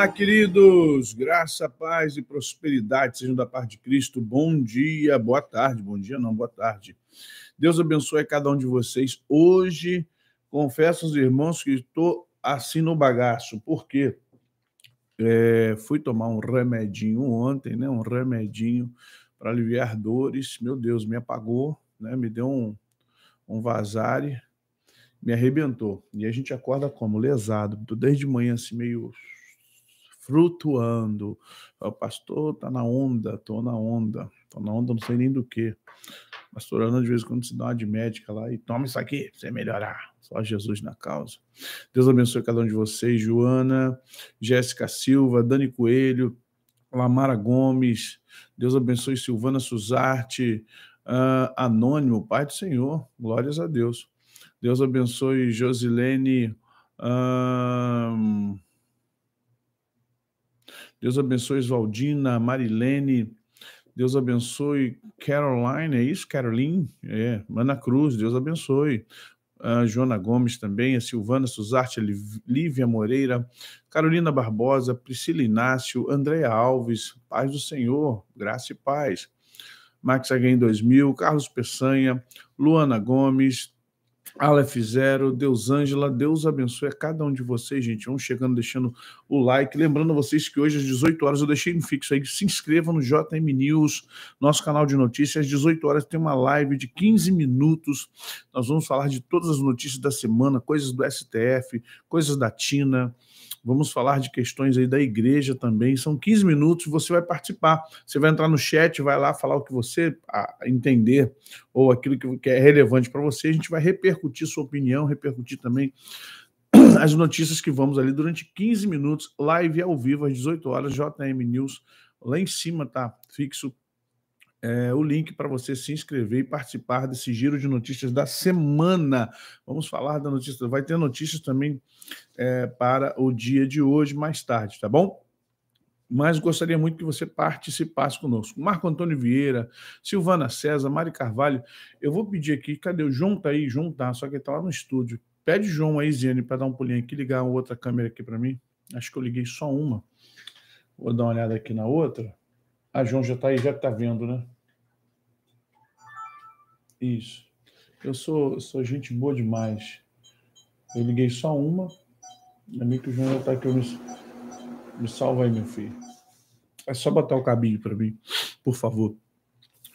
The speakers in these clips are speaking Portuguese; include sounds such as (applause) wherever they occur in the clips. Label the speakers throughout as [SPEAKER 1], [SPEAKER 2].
[SPEAKER 1] Olá, queridos! Graça, paz e prosperidade sejam da parte de Cristo. Bom dia, boa tarde, bom dia não, boa tarde. Deus abençoe cada um de vocês. Hoje, confesso aos irmãos que estou assim no bagaço, porque é, fui tomar um remedinho ontem, né? Um remedinho para aliviar dores. Meu Deus, me apagou, né? Me deu um, um vazare, me arrebentou. E a gente acorda como? Lesado. Desde manhã, assim, meio flutuando. O pastor está na onda, estou na onda, estou na onda, não sei nem do que. Pastor Ana, de vez em quando, se dá uma de médica lá e toma isso aqui para você melhorar. Só Jesus na causa. Deus abençoe cada um de vocês. Joana, Jéssica Silva, Dani Coelho, Lamara Gomes. Deus abençoe Silvana Suzarte, uh, Anônimo, Pai do Senhor. Glórias a Deus. Deus abençoe Josilene. Uh, Deus abençoe Valdina, Marilene. Deus abençoe Caroline, é isso, Caroline? É, Ana Cruz, Deus abençoe. A Joana Gomes também, a Silvana Suzarte, a Lívia Moreira, Carolina Barbosa, Priscila Inácio, Andréa Alves, Paz do Senhor, Graça e Paz. Max em 2000, Carlos Peçanha, Luana Gomes, Aleph Zero, Deus Ângela, Deus abençoe a cada um de vocês, gente. Vamos chegando, deixando o like. Lembrando a vocês que hoje às 18 horas eu deixei no fixo aí. Se inscreva no JM News, nosso canal de notícias. Às 18 horas tem uma live de 15 minutos. Nós vamos falar de todas as notícias da semana, coisas do STF, coisas da Tina, Vamos falar de questões aí da igreja também. São 15 minutos, você vai participar. Você vai entrar no chat, vai lá falar o que você entender ou aquilo que é relevante para você. A gente vai repercutir sua opinião, repercutir também (clears throat) as notícias que vamos ali durante 15 minutos, live ao vivo às 18 horas, JM News. Lá em cima tá fixo é, o link para você se inscrever e participar desse giro de notícias da semana. Vamos falar da notícia. Vai ter notícias também é, para o dia de hoje, mais tarde, tá bom? Mas gostaria muito que você participasse conosco. Marco Antônio Vieira, Silvana César, Mari Carvalho. Eu vou pedir aqui, cadê o João? Tá aí, João tá, só que ele tá lá no estúdio. Pede João aí, Ziane, para dar um pulinho aqui, ligar outra câmera aqui para mim. Acho que eu liguei só uma. Vou dar uma olhada aqui na outra. A João já está aí, já está vendo, né? Isso. Eu sou, sou gente boa demais. Eu liguei só uma. É meio que o João já está aqui. Eu me, me salva aí, meu filho. É só botar o cabinho para mim, por favor.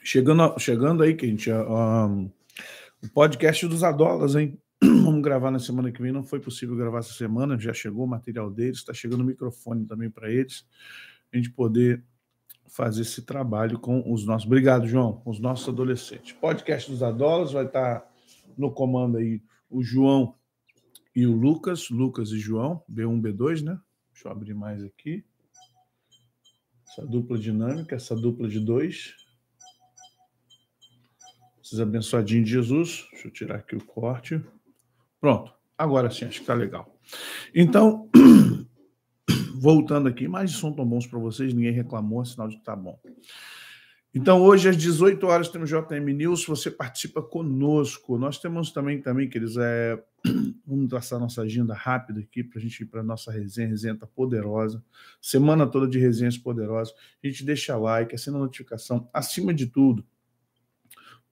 [SPEAKER 1] Chegando, chegando aí, gente, um, o podcast dos Adolas, hein? (clears throat) Vamos gravar na semana que vem. Não foi possível gravar essa semana, já chegou o material deles, está chegando o microfone também para eles, a gente poder fazer esse trabalho com os nossos. Obrigado, João, com os nossos adolescentes. Podcast dos Adolos vai estar no comando aí o João e o Lucas, Lucas e João, B1, B2, né? Deixa eu abrir mais aqui. Essa dupla dinâmica, essa dupla de dois. Vocês abençoadinhos de Jesus. Deixa eu tirar aqui o corte. Pronto. Agora sim, acho que tá legal. Então. (clears throat) voltando aqui, mas de som tão bons para vocês, ninguém reclamou, é sinal de que está bom. Então, hoje às 18 horas temos JM News, você participa conosco. Nós temos também, também queridos, é... (clears throat) vamos traçar nossa agenda rápida aqui para a gente ir para nossa resenha, resenha tá poderosa. Semana toda de resenhas poderosas. A gente deixa like, assina a notificação, acima de tudo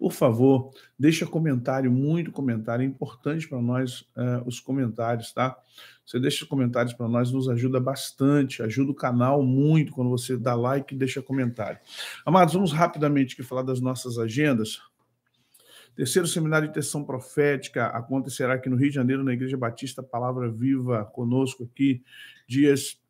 [SPEAKER 1] por favor, deixa comentário, muito comentário, é importante para nós uh, os comentários, tá? Você deixa comentários para nós, nos ajuda bastante, ajuda o canal muito quando você dá like e deixa comentário. Amados, vamos rapidamente aqui falar das nossas agendas. Terceiro seminário de intercessão profética acontecerá aqui no Rio de Janeiro, na Igreja Batista Palavra Viva, conosco aqui, dias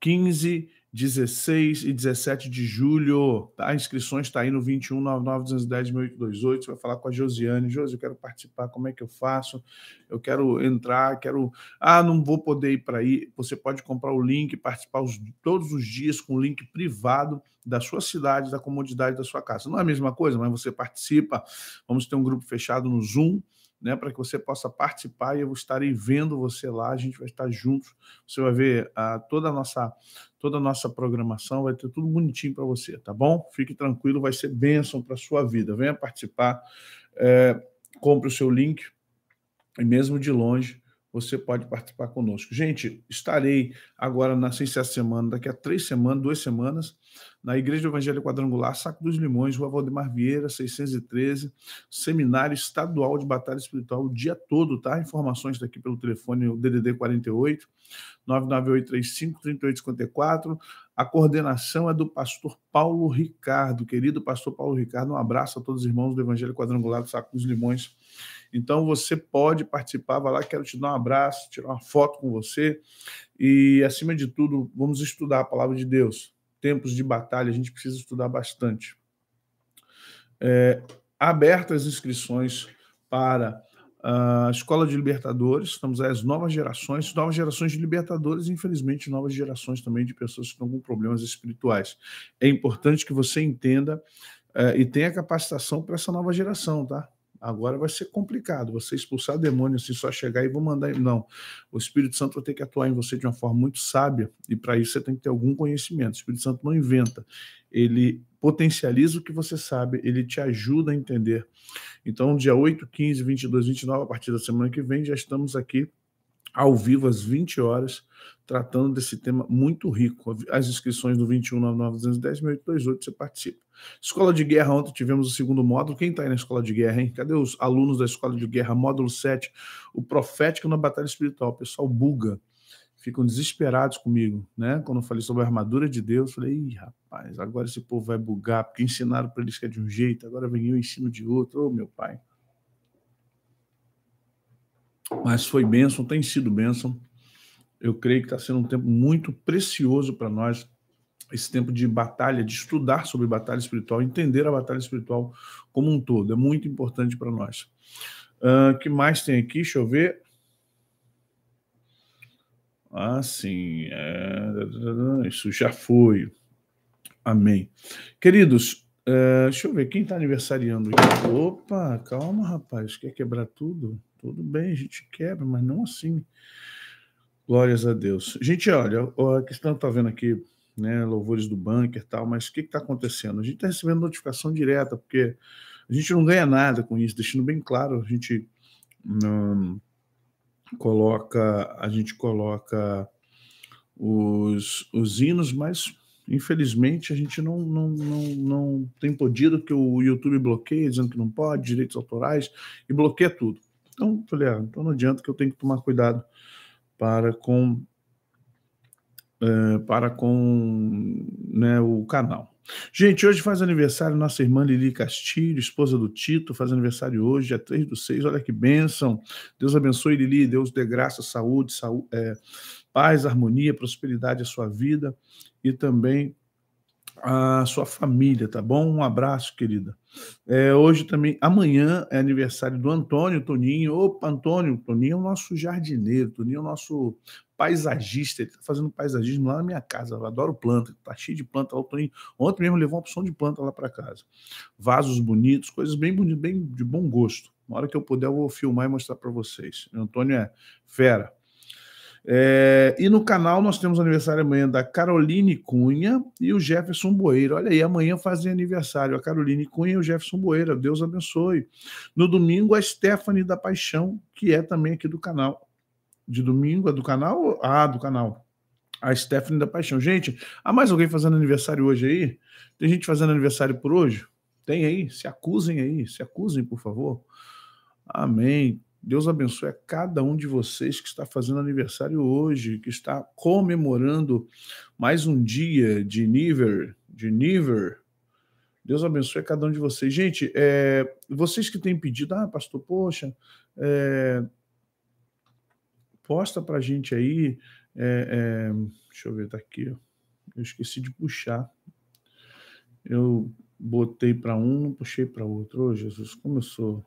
[SPEAKER 1] 15 16 e 17 de julho. Tá? Inscrições está aí no 2199210 Você vai falar com a Josiane. Josi, eu quero participar, como é que eu faço? Eu quero entrar, quero. Ah, não vou poder ir para aí. Você pode comprar o link, participar os... todos os dias com o link privado da sua cidade, da comodidade da sua casa. Não é a mesma coisa, mas você participa. Vamos ter um grupo fechado no Zoom. Né, para que você possa participar e eu estarei vendo você lá, a gente vai estar juntos. Você vai ver ah, toda a nossa toda a nossa programação, vai ter tudo bonitinho para você, tá bom? Fique tranquilo, vai ser bênção para sua vida. Venha participar, é, compre o seu link e mesmo de longe você pode participar conosco. Gente, estarei agora na sexta semana, daqui a três semanas, duas semanas, na Igreja Evangélica Quadrangular, Saco dos Limões, Rua Valdemar Vieira, 613, Seminário Estadual de Batalha Espiritual, o dia todo, tá? Informações daqui pelo telefone o DDD 48 99835 3854. A coordenação é do pastor Paulo Ricardo, querido pastor Paulo Ricardo. Um abraço a todos os irmãos do Evangelho Quadrangular do Saco dos Limões. Então você pode participar, vai lá, quero te dar um abraço, tirar uma foto com você e, acima de tudo, vamos estudar a palavra de Deus tempos de batalha, a gente precisa estudar bastante. É, abertas inscrições para a Escola de Libertadores, estamos aí as novas gerações, novas gerações de libertadores e, infelizmente, novas gerações também de pessoas que estão com problemas espirituais. É importante que você entenda é, e tenha capacitação para essa nova geração, tá? agora vai ser complicado. Você expulsar demônio assim, só chegar e vou mandar. Não. O Espírito Santo vai ter que atuar em você de uma forma muito sábia, e para isso você tem que ter algum conhecimento. O Espírito Santo não inventa, ele potencializa o que você sabe, ele te ajuda a entender. Então, dia 8, 15, 22, 29, a partir da semana que vem, já estamos aqui ao vivo às 20 horas, tratando desse tema muito rico. As inscrições do 2199210-6828, você participa. Escola de Guerra, ontem tivemos o segundo módulo. Quem está aí na Escola de Guerra, hein? Cadê os alunos da Escola de Guerra, módulo 7, o profético na batalha espiritual? O pessoal buga, ficam desesperados comigo, né? Quando eu falei sobre a armadura de Deus, falei, Ih, rapaz, agora esse povo vai bugar, porque ensinaram para eles que é de um jeito, agora vem eu ensino de outro, ô oh, meu pai. Mas foi bênção, tem sido bênção eu creio que está sendo um tempo muito precioso para nós, esse tempo de batalha, de estudar sobre batalha espiritual, entender a batalha espiritual como um todo. É muito importante para nós. O uh, que mais tem aqui? Deixa eu ver. Ah, sim. É... Isso já foi. Amém. Queridos, uh, deixa eu ver quem está aniversariando Opa, calma, rapaz. Quer quebrar tudo? Tudo bem, a gente quebra, mas não assim. Glórias a Deus. Gente, olha, a questão está vendo aqui, né, louvores do bunker e tal, mas o que está acontecendo? A gente está recebendo notificação direta, porque a gente não ganha nada com isso, deixando bem claro, a gente não coloca, a gente coloca os, os hinos, mas infelizmente a gente não, não, não, não tem podido que o YouTube bloqueia, dizendo que não pode, direitos autorais, e bloqueia tudo. Então, falei, ah, então não adianta que eu tenho que tomar cuidado para com eh, para com né, o canal. Gente, hoje faz aniversário nossa irmã Lili Castilho, esposa do Tito, faz aniversário hoje, dia 3 do 6, olha que bênção. Deus abençoe Lili, Deus dê graça, saúde, saúde eh, é, paz, harmonia, prosperidade à sua vida e também a sua família, tá bom? Um abraço, querida. É, hoje também, amanhã é aniversário do Antônio Toninho. Opa, Antônio, Toninho é o nosso jardineiro, Toninho é o nosso paisagista. Ele tá fazendo paisagismo lá na minha casa. Eu adoro planta, tá cheio de planta lá. O Toninho ontem mesmo levou uma opção de planta lá para casa. Vasos bonitos, coisas bem bonitas, bem de bom gosto. Na hora que eu puder, eu vou filmar e mostrar para vocês. Antônio é fera. É, e no canal nós temos aniversário amanhã da Caroline Cunha e o Jefferson Boeira. Olha aí, amanhã fazem aniversário a Caroline Cunha e o Jefferson Boeira. Deus abençoe. No domingo, a Stephanie da Paixão, que é também aqui do canal. De domingo é do canal? Ah, do canal. A Stephanie da Paixão. Gente, há mais alguém fazendo aniversário hoje aí? Tem gente fazendo aniversário por hoje? Tem aí? Se acusem aí, se acusem, por favor. Amém. Deus abençoe a cada um de vocês que está fazendo aniversário hoje, que está comemorando mais um dia de Niver, de Niver. Deus abençoe a cada um de vocês. Gente, é, vocês que têm pedido, ah, pastor, poxa, é, posta a gente aí. É, é, deixa eu ver, tá aqui. Ó. Eu esqueci de puxar. Eu botei para um, não puxei para outro. Ô, Jesus, como eu sou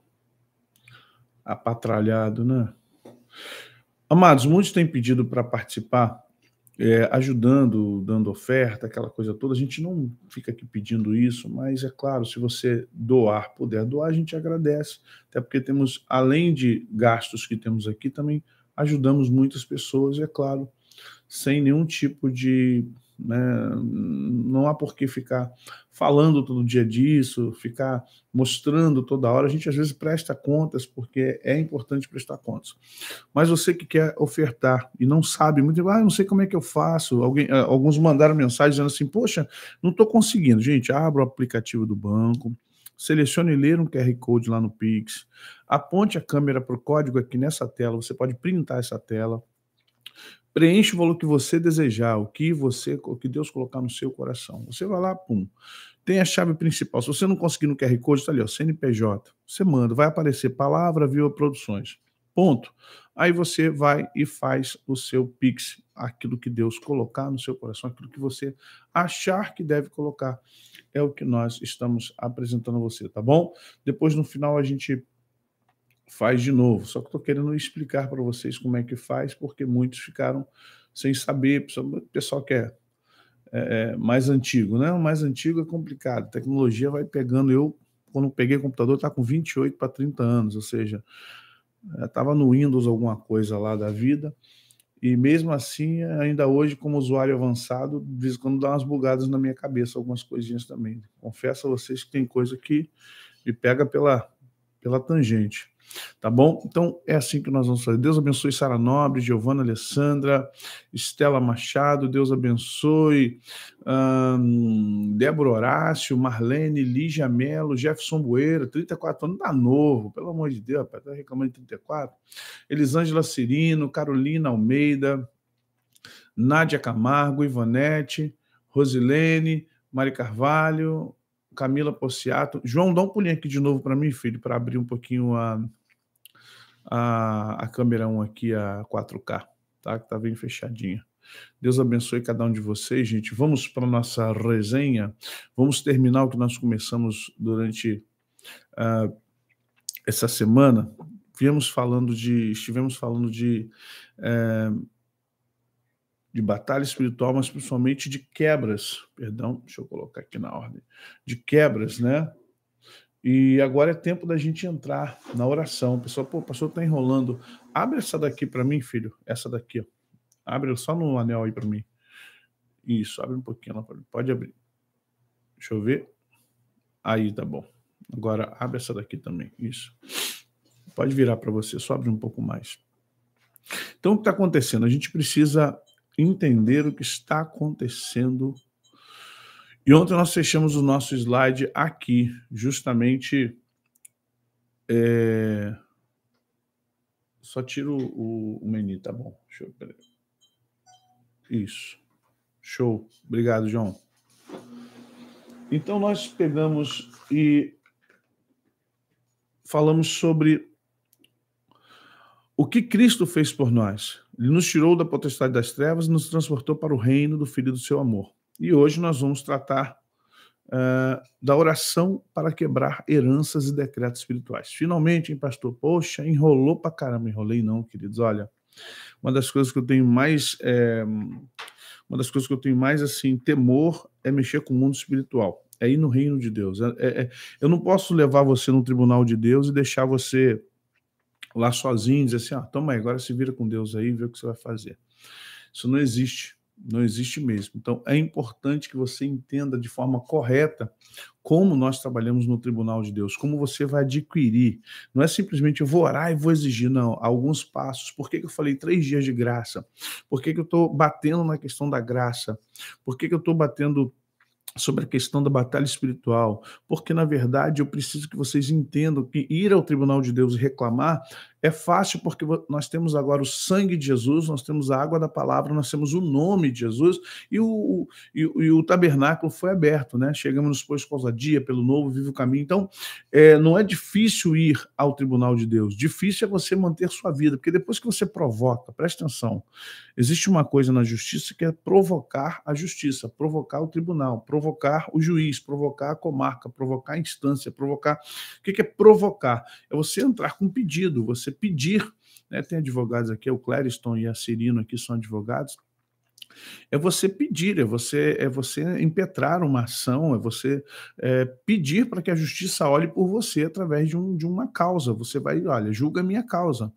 [SPEAKER 1] apatralhado, né? Amados, muitos têm pedido para participar, é, ajudando, dando oferta, aquela coisa toda. A gente não fica aqui pedindo isso, mas é claro, se você doar, puder doar, a gente agradece. Até porque temos, além de gastos que temos aqui, também ajudamos muitas pessoas, e é claro, sem nenhum tipo de né? Não há por que ficar falando todo dia disso, ficar mostrando toda hora. A gente às vezes presta contas, porque é importante prestar contas. Mas você que quer ofertar e não sabe muito, ah, não sei como é que eu faço. Alguém, ah, alguns mandaram mensagem dizendo assim: Poxa, não estou conseguindo. Gente, abra o aplicativo do banco. Selecione ler um QR Code lá no Pix. Aponte a câmera para o código aqui nessa tela. Você pode printar essa tela preenche o valor que você desejar, o que você, o que Deus colocar no seu coração. Você vai lá, pum. Tem a chave principal. Se você não conseguir no QR Code, está ali, ó, CNPJ. Você manda, vai aparecer palavra Viu Produções. Ponto. Aí você vai e faz o seu Pix, aquilo que Deus colocar no seu coração, aquilo que você achar que deve colocar. É o que nós estamos apresentando a você, tá bom? Depois, no final, a gente faz de novo. Só que estou querendo explicar para vocês como é que faz, porque muitos ficaram sem saber. O pessoal que é, é, é, mais antigo, né? O mais antigo é complicado. A tecnologia vai pegando. Eu, quando peguei o computador, está com 28 para 30 anos, ou seja, estava é, no Windows alguma coisa lá da vida. E mesmo assim, ainda hoje, como usuário avançado, de vez em quando dá umas bugadas na minha cabeça, algumas coisinhas também. Confesso a vocês que tem coisa que me pega pela, pela tangente. Tá bom? Então é assim que nós vamos fazer. Deus abençoe Sara Nobre, Giovana Alessandra, Estela Machado, Deus abençoe hum, Débora Horácio, Marlene, Lígia Melo, Jefferson Bueira, 34 anos, tá novo, pelo amor de Deus, rapaz, tá reclamando de 34. Elisângela Cirino, Carolina Almeida, Nádia Camargo, Ivanete, Rosilene, Mari Carvalho, Camila Possiato. João, dá um pulinho aqui de novo para mim, filho, para abrir um pouquinho a, a, a câmera 1 aqui, a 4K, tá? Que tá bem fechadinha. Deus abençoe cada um de vocês, gente. Vamos para nossa resenha. Vamos terminar o que nós começamos durante uh, essa semana. Viemos falando de, estivemos falando de uh, de batalha espiritual, mas principalmente de quebras. Perdão, deixa eu colocar aqui na ordem. De quebras, né? E agora é tempo da gente entrar na oração. pessoal, pô, o pastor tá enrolando. Abre essa daqui para mim, filho. Essa daqui, ó. Abre só no anel aí para mim. Isso, abre um pouquinho. Pode abrir. Deixa eu ver. Aí, tá bom. Agora abre essa daqui também. Isso. Pode virar para você, só abre um pouco mais. Então, o que está acontecendo? A gente precisa entender o que está acontecendo e ontem nós fechamos o nosso slide aqui, justamente. É... Só tiro o, o menu, tá bom? Deixa eu, peraí. Isso. Show. Obrigado, João. Então nós pegamos e falamos sobre o que Cristo fez por nós. Ele nos tirou da potestade das trevas e nos transportou para o reino do Filho do seu amor. E hoje nós vamos tratar uh, da oração para quebrar heranças e decretos espirituais. Finalmente, hein, pastor? Poxa, enrolou pra caramba. Enrolei não, queridos. Olha, uma das coisas que eu tenho mais... É, uma das coisas que eu tenho mais, assim, temor é mexer com o mundo espiritual. É ir no reino de Deus. É, é, é, eu não posso levar você no tribunal de Deus e deixar você lá sozinho, dizer assim, ah, toma aí, agora se vira com Deus aí, vê o que você vai fazer. Isso não existe. Não existe mesmo. Então, é importante que você entenda de forma correta como nós trabalhamos no tribunal de Deus, como você vai adquirir. Não é simplesmente eu vou orar e vou exigir, não. alguns passos. Por que, que eu falei três dias de graça? Por que, que eu estou batendo na questão da graça? Por que, que eu estou batendo sobre a questão da batalha espiritual, porque na verdade eu preciso que vocês entendam que ir ao tribunal de Deus e reclamar é fácil porque nós temos agora o sangue de Jesus, nós temos a água da palavra, nós temos o nome de Jesus e o, e, e o tabernáculo foi aberto, né? Chegamos, pois, com ousadia, pelo novo, vive o caminho. Então, é, não é difícil ir ao tribunal de Deus, difícil é você manter sua vida, porque depois que você provoca, presta atenção, existe uma coisa na justiça que é provocar a justiça, provocar o tribunal, provocar o juiz, provocar a comarca, provocar a instância, provocar. O que é provocar? É você entrar com um pedido, você pedir, né, tem advogados aqui, é o Clériston e a Cirino aqui são advogados, é você pedir, é você, é você impetrar uma ação, é você é, pedir para que a justiça olhe por você através de, um, de uma causa. Você vai, olha, julga a minha causa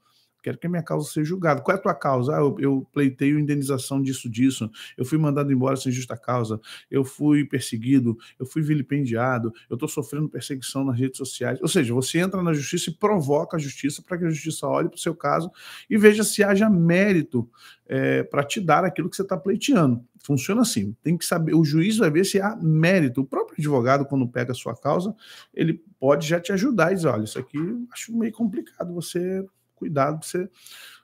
[SPEAKER 1] quero que a minha causa seja julgada. Qual é a tua causa? Ah, eu, eu pleiteio indenização disso, disso. Eu fui mandado embora sem justa causa. Eu fui perseguido. Eu fui vilipendiado. Eu estou sofrendo perseguição nas redes sociais. Ou seja, você entra na justiça e provoca a justiça para que a justiça olhe para o seu caso e veja se haja mérito é, para te dar aquilo que você está pleiteando. Funciona assim. Tem que saber. O juiz vai ver se há mérito. O próprio advogado, quando pega a sua causa, ele pode já te ajudar e dizer: olha, isso aqui acho meio complicado você cuidado, você,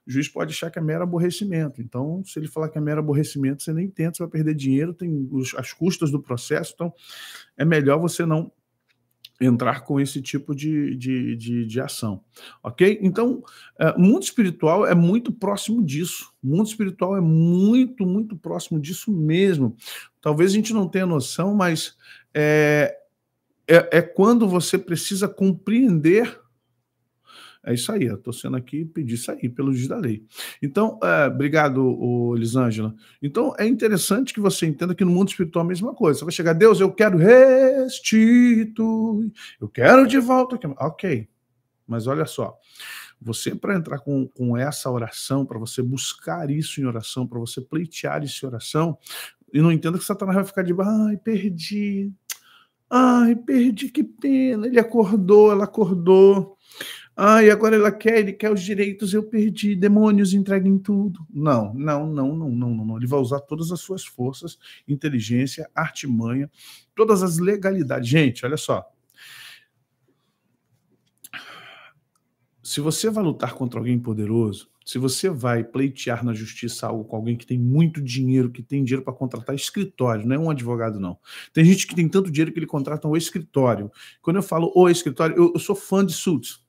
[SPEAKER 1] o juiz pode achar que é mero aborrecimento. Então, se ele falar que é mero aborrecimento, você nem tenta, você vai perder dinheiro, tem os, as custas do processo. Então, é melhor você não entrar com esse tipo de, de, de, de ação, ok? Então, é, mundo espiritual é muito próximo disso. Mundo espiritual é muito, muito próximo disso mesmo. Talvez a gente não tenha noção, mas é, é, é quando você precisa compreender é isso aí, eu estou sendo aqui pedir isso aí, pelo juiz da lei. Então, é, obrigado, ô, Elisângela. Então, é interessante que você entenda que no mundo espiritual é a mesma coisa. Você vai chegar, Deus, eu quero restituir, eu quero de volta. Aqui. Ok, mas olha só você para entrar com, com essa oração, para você buscar isso em oração, para você pleitear isso em oração, e não entenda que Satanás vai ficar de ai, perdi, ai, perdi, que pena, ele acordou, ela acordou. Ah, e agora ela quer, ele quer os direitos, eu perdi, demônios, entreguem tudo. Não, não, não, não, não, não. Ele vai usar todas as suas forças, inteligência, artimanha, todas as legalidades. Gente, olha só. Se você vai lutar contra alguém poderoso, se você vai pleitear na justiça algo com alguém que tem muito dinheiro, que tem dinheiro para contratar escritório, não é um advogado, não. Tem gente que tem tanto dinheiro que ele contrata um escritório. Quando eu falo o escritório, eu, eu sou fã de Suits.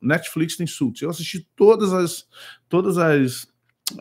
[SPEAKER 1] Netflix tem Suits. Eu assisti todas as todas as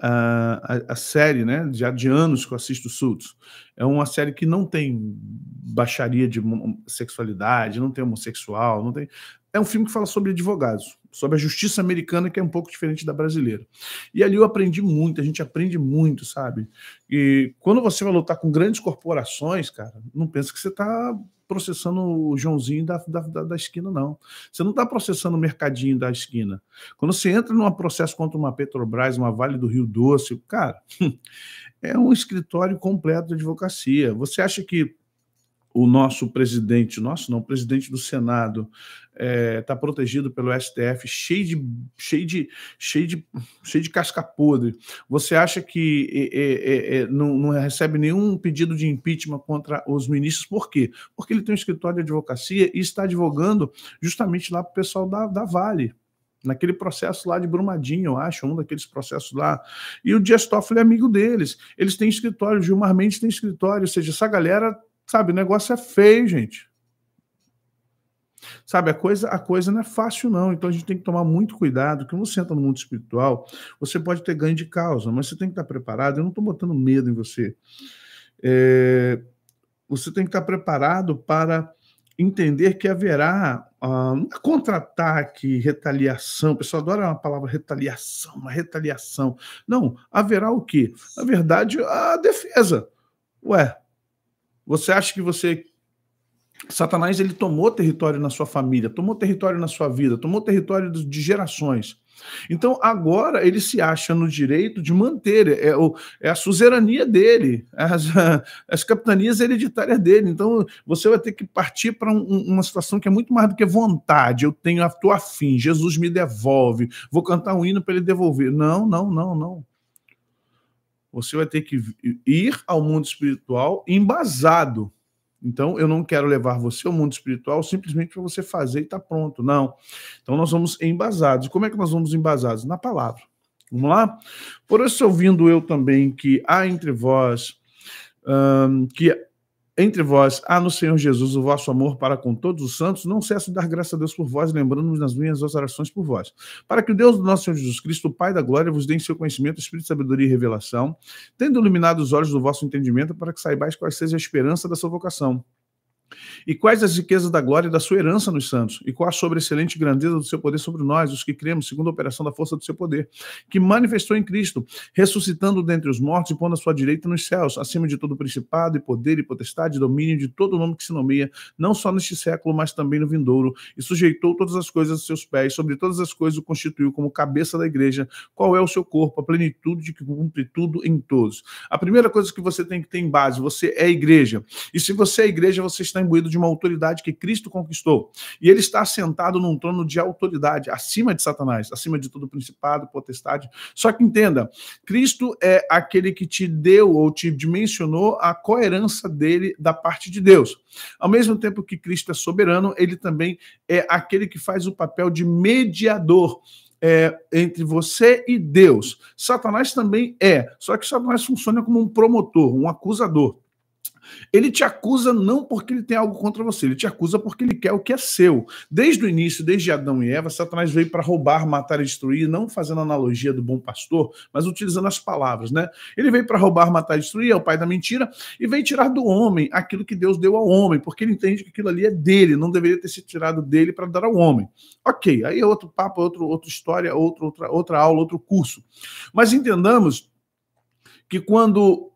[SPEAKER 1] a, a, série, né? Já de anos que eu assisto Suits. É uma série que não tem baixaria de sexualidade, não tem homossexual, não tem. É um filme que fala sobre advogados, sobre a justiça americana, que é um pouco diferente da brasileira. E ali eu aprendi muito, a gente aprende muito, sabe? E quando você vai lutar com grandes corporações, cara, não pensa que você está processando o Joãozinho da, da, da, esquina, não. Você não está processando o mercadinho da esquina. Quando você entra num processo contra uma Petrobras, uma Vale do Rio Doce, cara, (laughs) é um escritório completo de advocacia. Você acha que o nosso presidente, nosso não, o presidente do Senado, está é, tá protegido pelo STF, cheio de, cheio de, cheio de, cheio de casca podre. Você acha que é, é, não, não, recebe nenhum pedido de impeachment contra os ministros? Por quê? Porque ele tem um escritório de advocacia e está advogando justamente lá para o pessoal da, da Vale. Naquele processo lá de Brumadinho, eu acho, um daqueles processos lá. E o Dias Toffoli é amigo deles. Eles têm escritório, o Gilmar Mendes tem escritório, ou seja, essa galera, sabe, o negócio é feio, gente. Sabe, a coisa, a coisa não é fácil, não. Então a gente tem que tomar muito cuidado, que quando você entra no mundo espiritual, você pode ter ganho de causa, mas você tem que estar preparado. Eu não estou botando medo em você. É, você tem que estar preparado para entender que haverá um ah, é contra-ataque, retaliação. O pessoal adora uma palavra retaliação, uma retaliação. Não, haverá o quê? Na verdade, a defesa. Ué, você acha que você Satanás ele tomou território na sua família, tomou território na sua vida, tomou território de gerações. Então agora ele se acha no direito de manter é, o, é a suzerania dele, as, (laughs) as capitanias hereditárias dele. Então você vai ter que partir para um, uma situação que é muito mais do que vontade. Eu tenho a tua fim, Jesus me devolve, vou cantar um hino para ele devolver. Não, não, não, não. Você vai ter que ir ao mundo espiritual embasado então, eu não quero levar você ao mundo espiritual simplesmente para você fazer e está pronto. Não. Então, nós vamos embasados. Como é que nós vamos embasados? Na palavra. Vamos lá? Por isso, ouvindo eu também que há entre vós hum, que entre vós há ah, no Senhor Jesus o vosso amor para com todos os santos, não cesso de dar graça a Deus por vós, lembrando-nos nas minhas orações por vós. Para que o Deus do nosso Senhor Jesus Cristo, o Pai da glória, vos dê em seu conhecimento espírito, sabedoria e revelação, tendo iluminado os olhos do vosso entendimento, para que saibais qual seja a esperança da sua vocação e quais as riquezas da glória e da sua herança nos santos? E qual a excelente grandeza do seu poder sobre nós, os que cremos, segundo a operação da força do seu poder, que manifestou em Cristo, ressuscitando dentre os mortos e pondo a sua direita nos céus, acima de todo principado e poder e potestade, e domínio de todo nome que se nomeia, não só neste século, mas também no vindouro, e sujeitou todas as coisas aos seus pés, sobre todas as coisas o constituiu como cabeça da igreja, qual é o seu corpo, a plenitude de que cumpre tudo em todos. A primeira coisa que você tem que ter em base, você é igreja. E se você é igreja, você está está imbuído de uma autoridade que Cristo conquistou. E ele está sentado num trono de autoridade, acima de Satanás, acima de todo principado, potestade. Só que entenda, Cristo é aquele que te deu ou te dimensionou a coerência dele da parte de Deus. Ao mesmo tempo que Cristo é soberano, ele também é aquele que faz o papel de mediador. É, entre você e Deus. Satanás também é, só que Satanás funciona como um promotor, um acusador. Ele te acusa não porque ele tem algo contra você, ele te acusa porque ele quer o que é seu. Desde o início, desde Adão e Eva, Satanás veio para roubar, matar e destruir, não fazendo analogia do bom pastor, mas utilizando as palavras, né? Ele veio para roubar, matar e destruir, é o pai da mentira, e veio tirar do homem aquilo que Deus deu ao homem, porque ele entende que aquilo ali é dele, não deveria ter sido tirado dele para dar ao homem. Ok, aí é outro papo, é outro, outra história, outro, outra, outra aula, outro curso. Mas entendamos que quando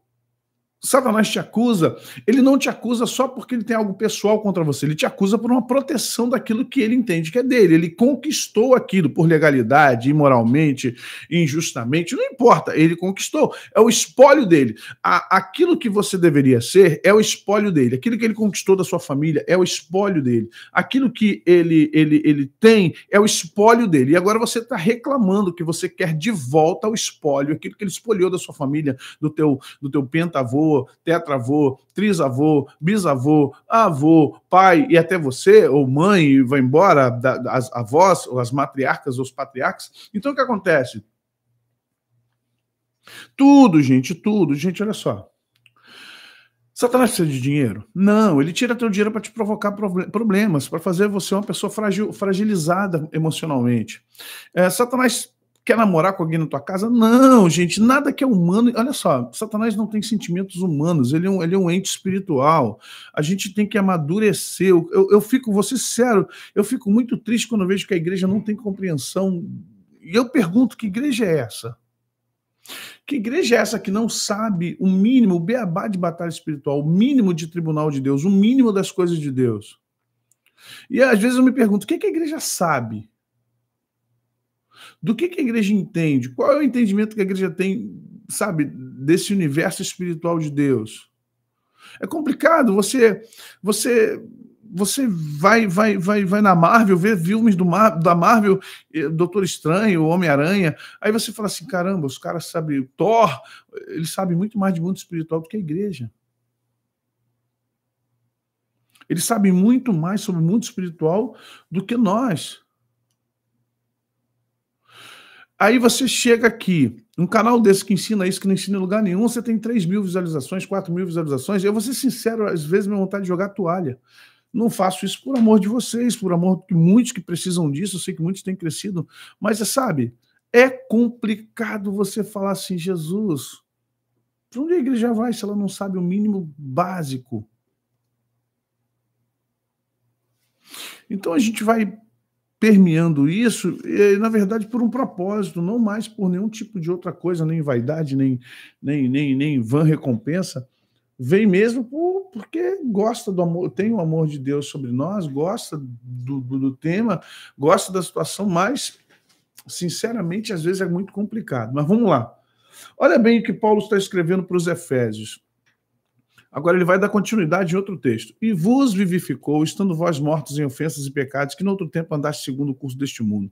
[SPEAKER 1] Satanás te acusa, ele não te acusa só porque ele tem algo pessoal contra você, ele te acusa por uma proteção daquilo que ele entende que é dele. Ele conquistou aquilo por legalidade, imoralmente, injustamente, não importa, ele conquistou. É o espólio dele. A, aquilo que você deveria ser é o espólio dele. Aquilo que ele conquistou da sua família é o espólio dele. Aquilo que ele, ele, ele tem é o espólio dele. E agora você está reclamando que você quer de volta o espólio, aquilo que ele espolhou da sua família, do teu, do teu pentavô avô, tetravô, trisavô, bisavô, avô, pai e até você, ou mãe, e vai embora, da, as avós, ou as matriarcas, ou os patriarcas. Então o que acontece? Tudo, gente, tudo. Gente, olha só. Satanás precisa de dinheiro? Não, ele tira teu dinheiro para te provocar problemas, para fazer você uma pessoa fragil, fragilizada emocionalmente. É, Satanás Quer namorar com alguém na tua casa? Não, gente, nada que é humano. Olha só, Satanás não tem sentimentos humanos, ele é um, ele é um ente espiritual. A gente tem que amadurecer. Eu, eu, eu fico, vou ser sincero, eu fico muito triste quando vejo que a igreja não tem compreensão. E eu pergunto: que igreja é essa? Que igreja é essa que não sabe o mínimo, o beabá de batalha espiritual, o mínimo de tribunal de Deus, o mínimo das coisas de Deus? E às vezes eu me pergunto: o que, é que a igreja sabe? do que, que a igreja entende, qual é o entendimento que a igreja tem, sabe, desse universo espiritual de Deus. É complicado, você você você vai vai vai vai na Marvel ver filmes do Mar, da Marvel, eh, Doutor Estranho, Homem-Aranha, aí você fala assim, caramba, os caras sabem Thor, eles sabem muito mais de mundo espiritual do que a igreja. Eles sabem muito mais sobre o mundo espiritual do que nós. Aí você chega aqui, um canal desse que ensina isso, que não ensina em lugar nenhum, você tem 3 mil visualizações, 4 mil visualizações. Eu vou ser sincero, às vezes minha vontade de jogar toalha. Não faço isso por amor de vocês, por amor de muitos que precisam disso, eu sei que muitos têm crescido, mas você sabe, é complicado você falar assim, Jesus, para onde a igreja vai se ela não sabe o mínimo básico? Então a gente vai permeando isso, na verdade, por um propósito, não mais por nenhum tipo de outra coisa, nem vaidade, nem, nem, nem, nem vã recompensa. Vem mesmo por, porque gosta do amor, tem o amor de Deus sobre nós, gosta do, do, do tema, gosta da situação, mas, sinceramente, às vezes é muito complicado. Mas vamos lá. Olha bem o que Paulo está escrevendo para os Efésios. Agora ele vai dar continuidade em outro texto. E vos vivificou, estando vós mortos em ofensas e pecados, que no outro tempo andaste segundo o curso deste mundo.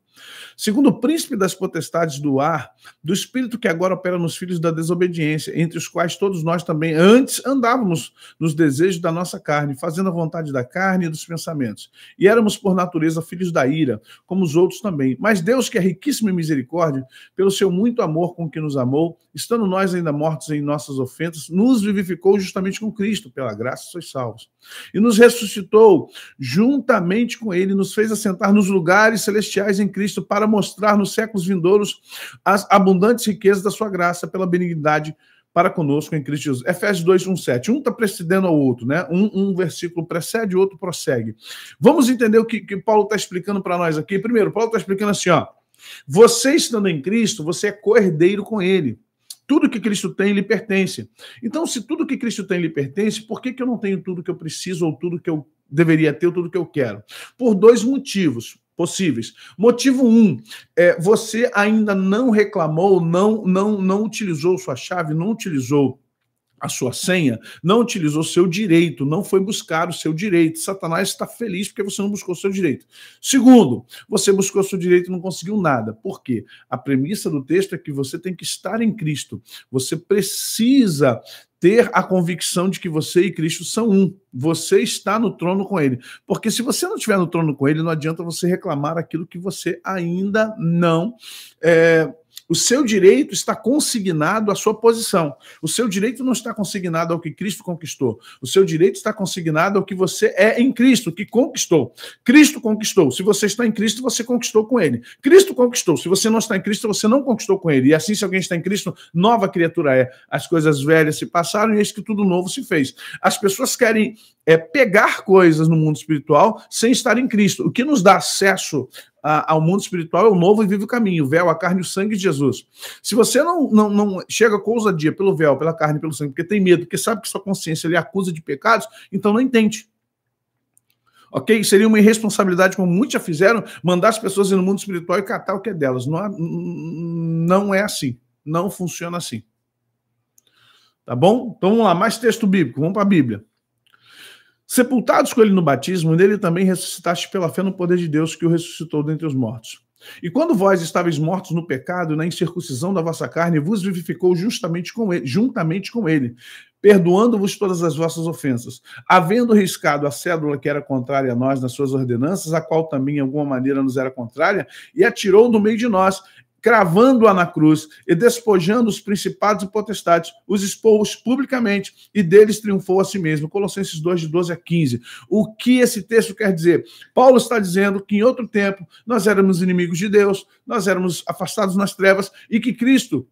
[SPEAKER 1] Segundo o príncipe das potestades do ar, do espírito que agora opera nos filhos da desobediência, entre os quais todos nós também antes andávamos nos desejos da nossa carne, fazendo a vontade da carne e dos pensamentos. E éramos por natureza filhos da ira, como os outros também. Mas Deus, que é riquíssimo em misericórdia, pelo seu muito amor com que nos amou, estando nós ainda mortos em nossas ofensas, nos vivificou justamente com com Cristo, pela graça sois salvos. E nos ressuscitou juntamente com Ele, nos fez assentar nos lugares celestiais em Cristo, para mostrar nos séculos vindouros as abundantes riquezas da Sua graça, pela benignidade para conosco em Cristo Jesus. Efésios 2, 1, 7. Um está precedendo ao outro, né? Um, um versículo precede, o outro prossegue. Vamos entender o que, que Paulo está explicando para nós aqui. Primeiro, Paulo está explicando assim, ó. Você estando em Cristo, você é cordeiro com ele. Tudo que Cristo tem lhe pertence. Então, se tudo que Cristo tem lhe pertence, por que, que eu não tenho tudo que eu preciso ou tudo que eu deveria ter ou tudo que eu quero? Por dois motivos possíveis. Motivo um, é, você ainda não reclamou, não, não, não utilizou sua chave, não utilizou a sua senha, não utilizou seu direito, não foi buscar o seu direito. Satanás está feliz porque você não buscou seu direito. Segundo, você buscou seu direito e não conseguiu nada. Por quê? A premissa do texto é que você tem que estar em Cristo. Você precisa ter a convicção de que você e Cristo são um. Você está no trono com ele. Porque se você não estiver no trono com ele, não adianta você reclamar aquilo que você ainda não é, o seu direito está consignado à sua posição. O seu direito não está consignado ao que Cristo conquistou. O seu direito está consignado ao que você é em Cristo, que conquistou. Cristo conquistou. Se você está em Cristo, você conquistou com ele. Cristo conquistou. Se você não está em Cristo, você não conquistou com ele. E assim, se alguém está em Cristo, nova criatura é. As coisas velhas se passaram e eis que tudo novo se fez. As pessoas querem é, pegar coisas no mundo espiritual sem estar em Cristo, o que nos dá acesso ao mundo espiritual é o novo e vivo caminho, o véu, a carne e o sangue de Jesus. Se você não, não, não chega com ousadia pelo véu, pela carne, pelo sangue, porque tem medo, porque sabe que sua consciência lhe acusa de pecados, então não entende. Ok? Seria uma irresponsabilidade, como muitos já fizeram, mandar as pessoas ir no mundo espiritual e catar o que é delas. Não, não é assim. Não funciona assim. Tá bom? Então vamos lá, mais texto bíblico. Vamos para a Bíblia. Sepultados com ele no batismo, nele também ressuscitaste pela fé no poder de Deus que o ressuscitou dentre os mortos. E quando vós estáveis mortos no pecado, na incircuncisão da vossa carne, vos vivificou justamente com ele, juntamente com ele, perdoando-vos todas as vossas ofensas, havendo riscado a cédula que era contrária a nós nas suas ordenanças, a qual também, em alguma maneira, nos era contrária, e atirou no meio de nós, cravando-a na cruz e despojando os principados e potestades, os expôs publicamente e deles triunfou a si mesmo. Colossenses 2, de 12 a 15. O que esse texto quer dizer? Paulo está dizendo que em outro tempo nós éramos inimigos de Deus, nós éramos afastados nas trevas e que Cristo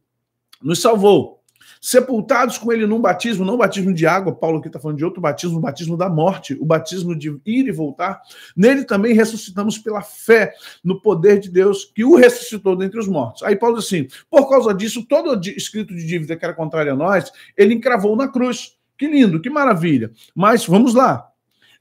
[SPEAKER 1] nos salvou sepultados com ele num batismo, não batismo de água, Paulo aqui está falando de outro batismo, o batismo da morte, o batismo de ir e voltar. Nele também ressuscitamos pela fé no poder de Deus que o ressuscitou dentre os mortos. Aí Paulo diz assim: por causa disso, todo escrito de dívida que era contrário a nós, ele encravou na cruz. Que lindo, que maravilha. Mas vamos lá.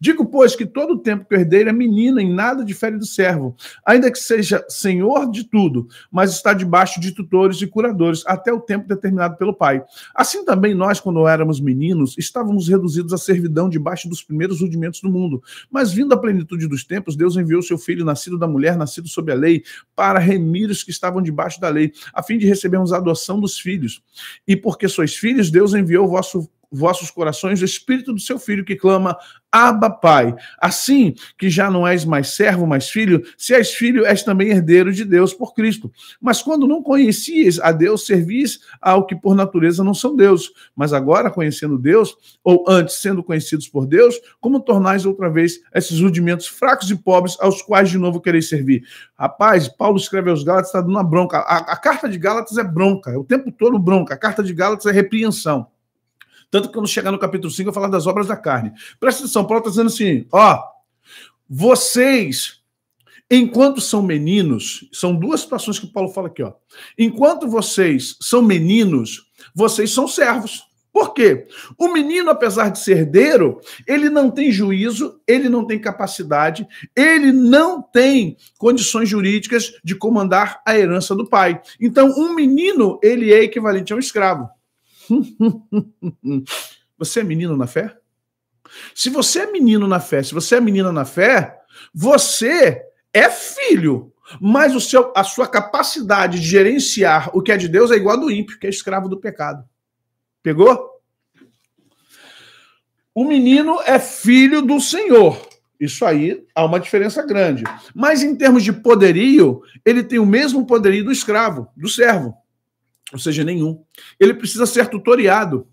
[SPEAKER 1] Digo, pois, que todo o tempo que o herdeiro é menina e nada difere do servo, ainda que seja senhor de tudo, mas está debaixo de tutores e curadores até o tempo determinado pelo pai. Assim também nós, quando éramos meninos, estávamos reduzidos à servidão debaixo dos primeiros rudimentos do mundo. Mas vindo à plenitude dos tempos, Deus enviou seu filho, nascido da mulher, nascido sob a lei, para remir os que estavam debaixo da lei, a fim de recebermos a adoção dos filhos. E porque sois filhos, Deus enviou o vosso vossos corações o espírito do seu filho que clama Abba Pai. Assim que já não és mais servo, mas filho, se és filho, és também herdeiro de Deus por Cristo. Mas quando não conhecias a Deus, servis ao que por natureza não são Deus. Mas agora, conhecendo Deus, ou antes sendo conhecidos por Deus, como tornais outra vez esses rudimentos fracos e pobres aos quais de novo quereis servir? Rapaz, Paulo escreve aos Gálatas, está dando uma bronca. A, a carta de Gálatas é bronca, é o tempo todo bronca. A carta de Gálatas é repreensão. Tanto que quando chegar no capítulo 5, eu vou falar das obras da carne. Presta atenção, Paulo está dizendo assim: ó, vocês, enquanto são meninos, são duas situações que Paulo fala aqui, ó. Enquanto vocês são meninos, vocês são servos. Por quê? O menino, apesar de ser herdeiro, ele não tem juízo, ele não tem capacidade, ele não tem condições jurídicas de comandar a herança do pai. Então, um menino, ele é equivalente a um escravo. (laughs) você é menino na fé? Se você é menino na fé, se você é menina na fé, você é filho, mas o seu, a sua capacidade de gerenciar o que é de Deus é igual a do ímpio, que é escravo do pecado. Pegou? O menino é filho do Senhor. Isso aí há uma diferença grande. Mas em termos de poderio, ele tem o mesmo poderio do escravo, do servo ou seja, nenhum. Ele precisa ser tutoriado.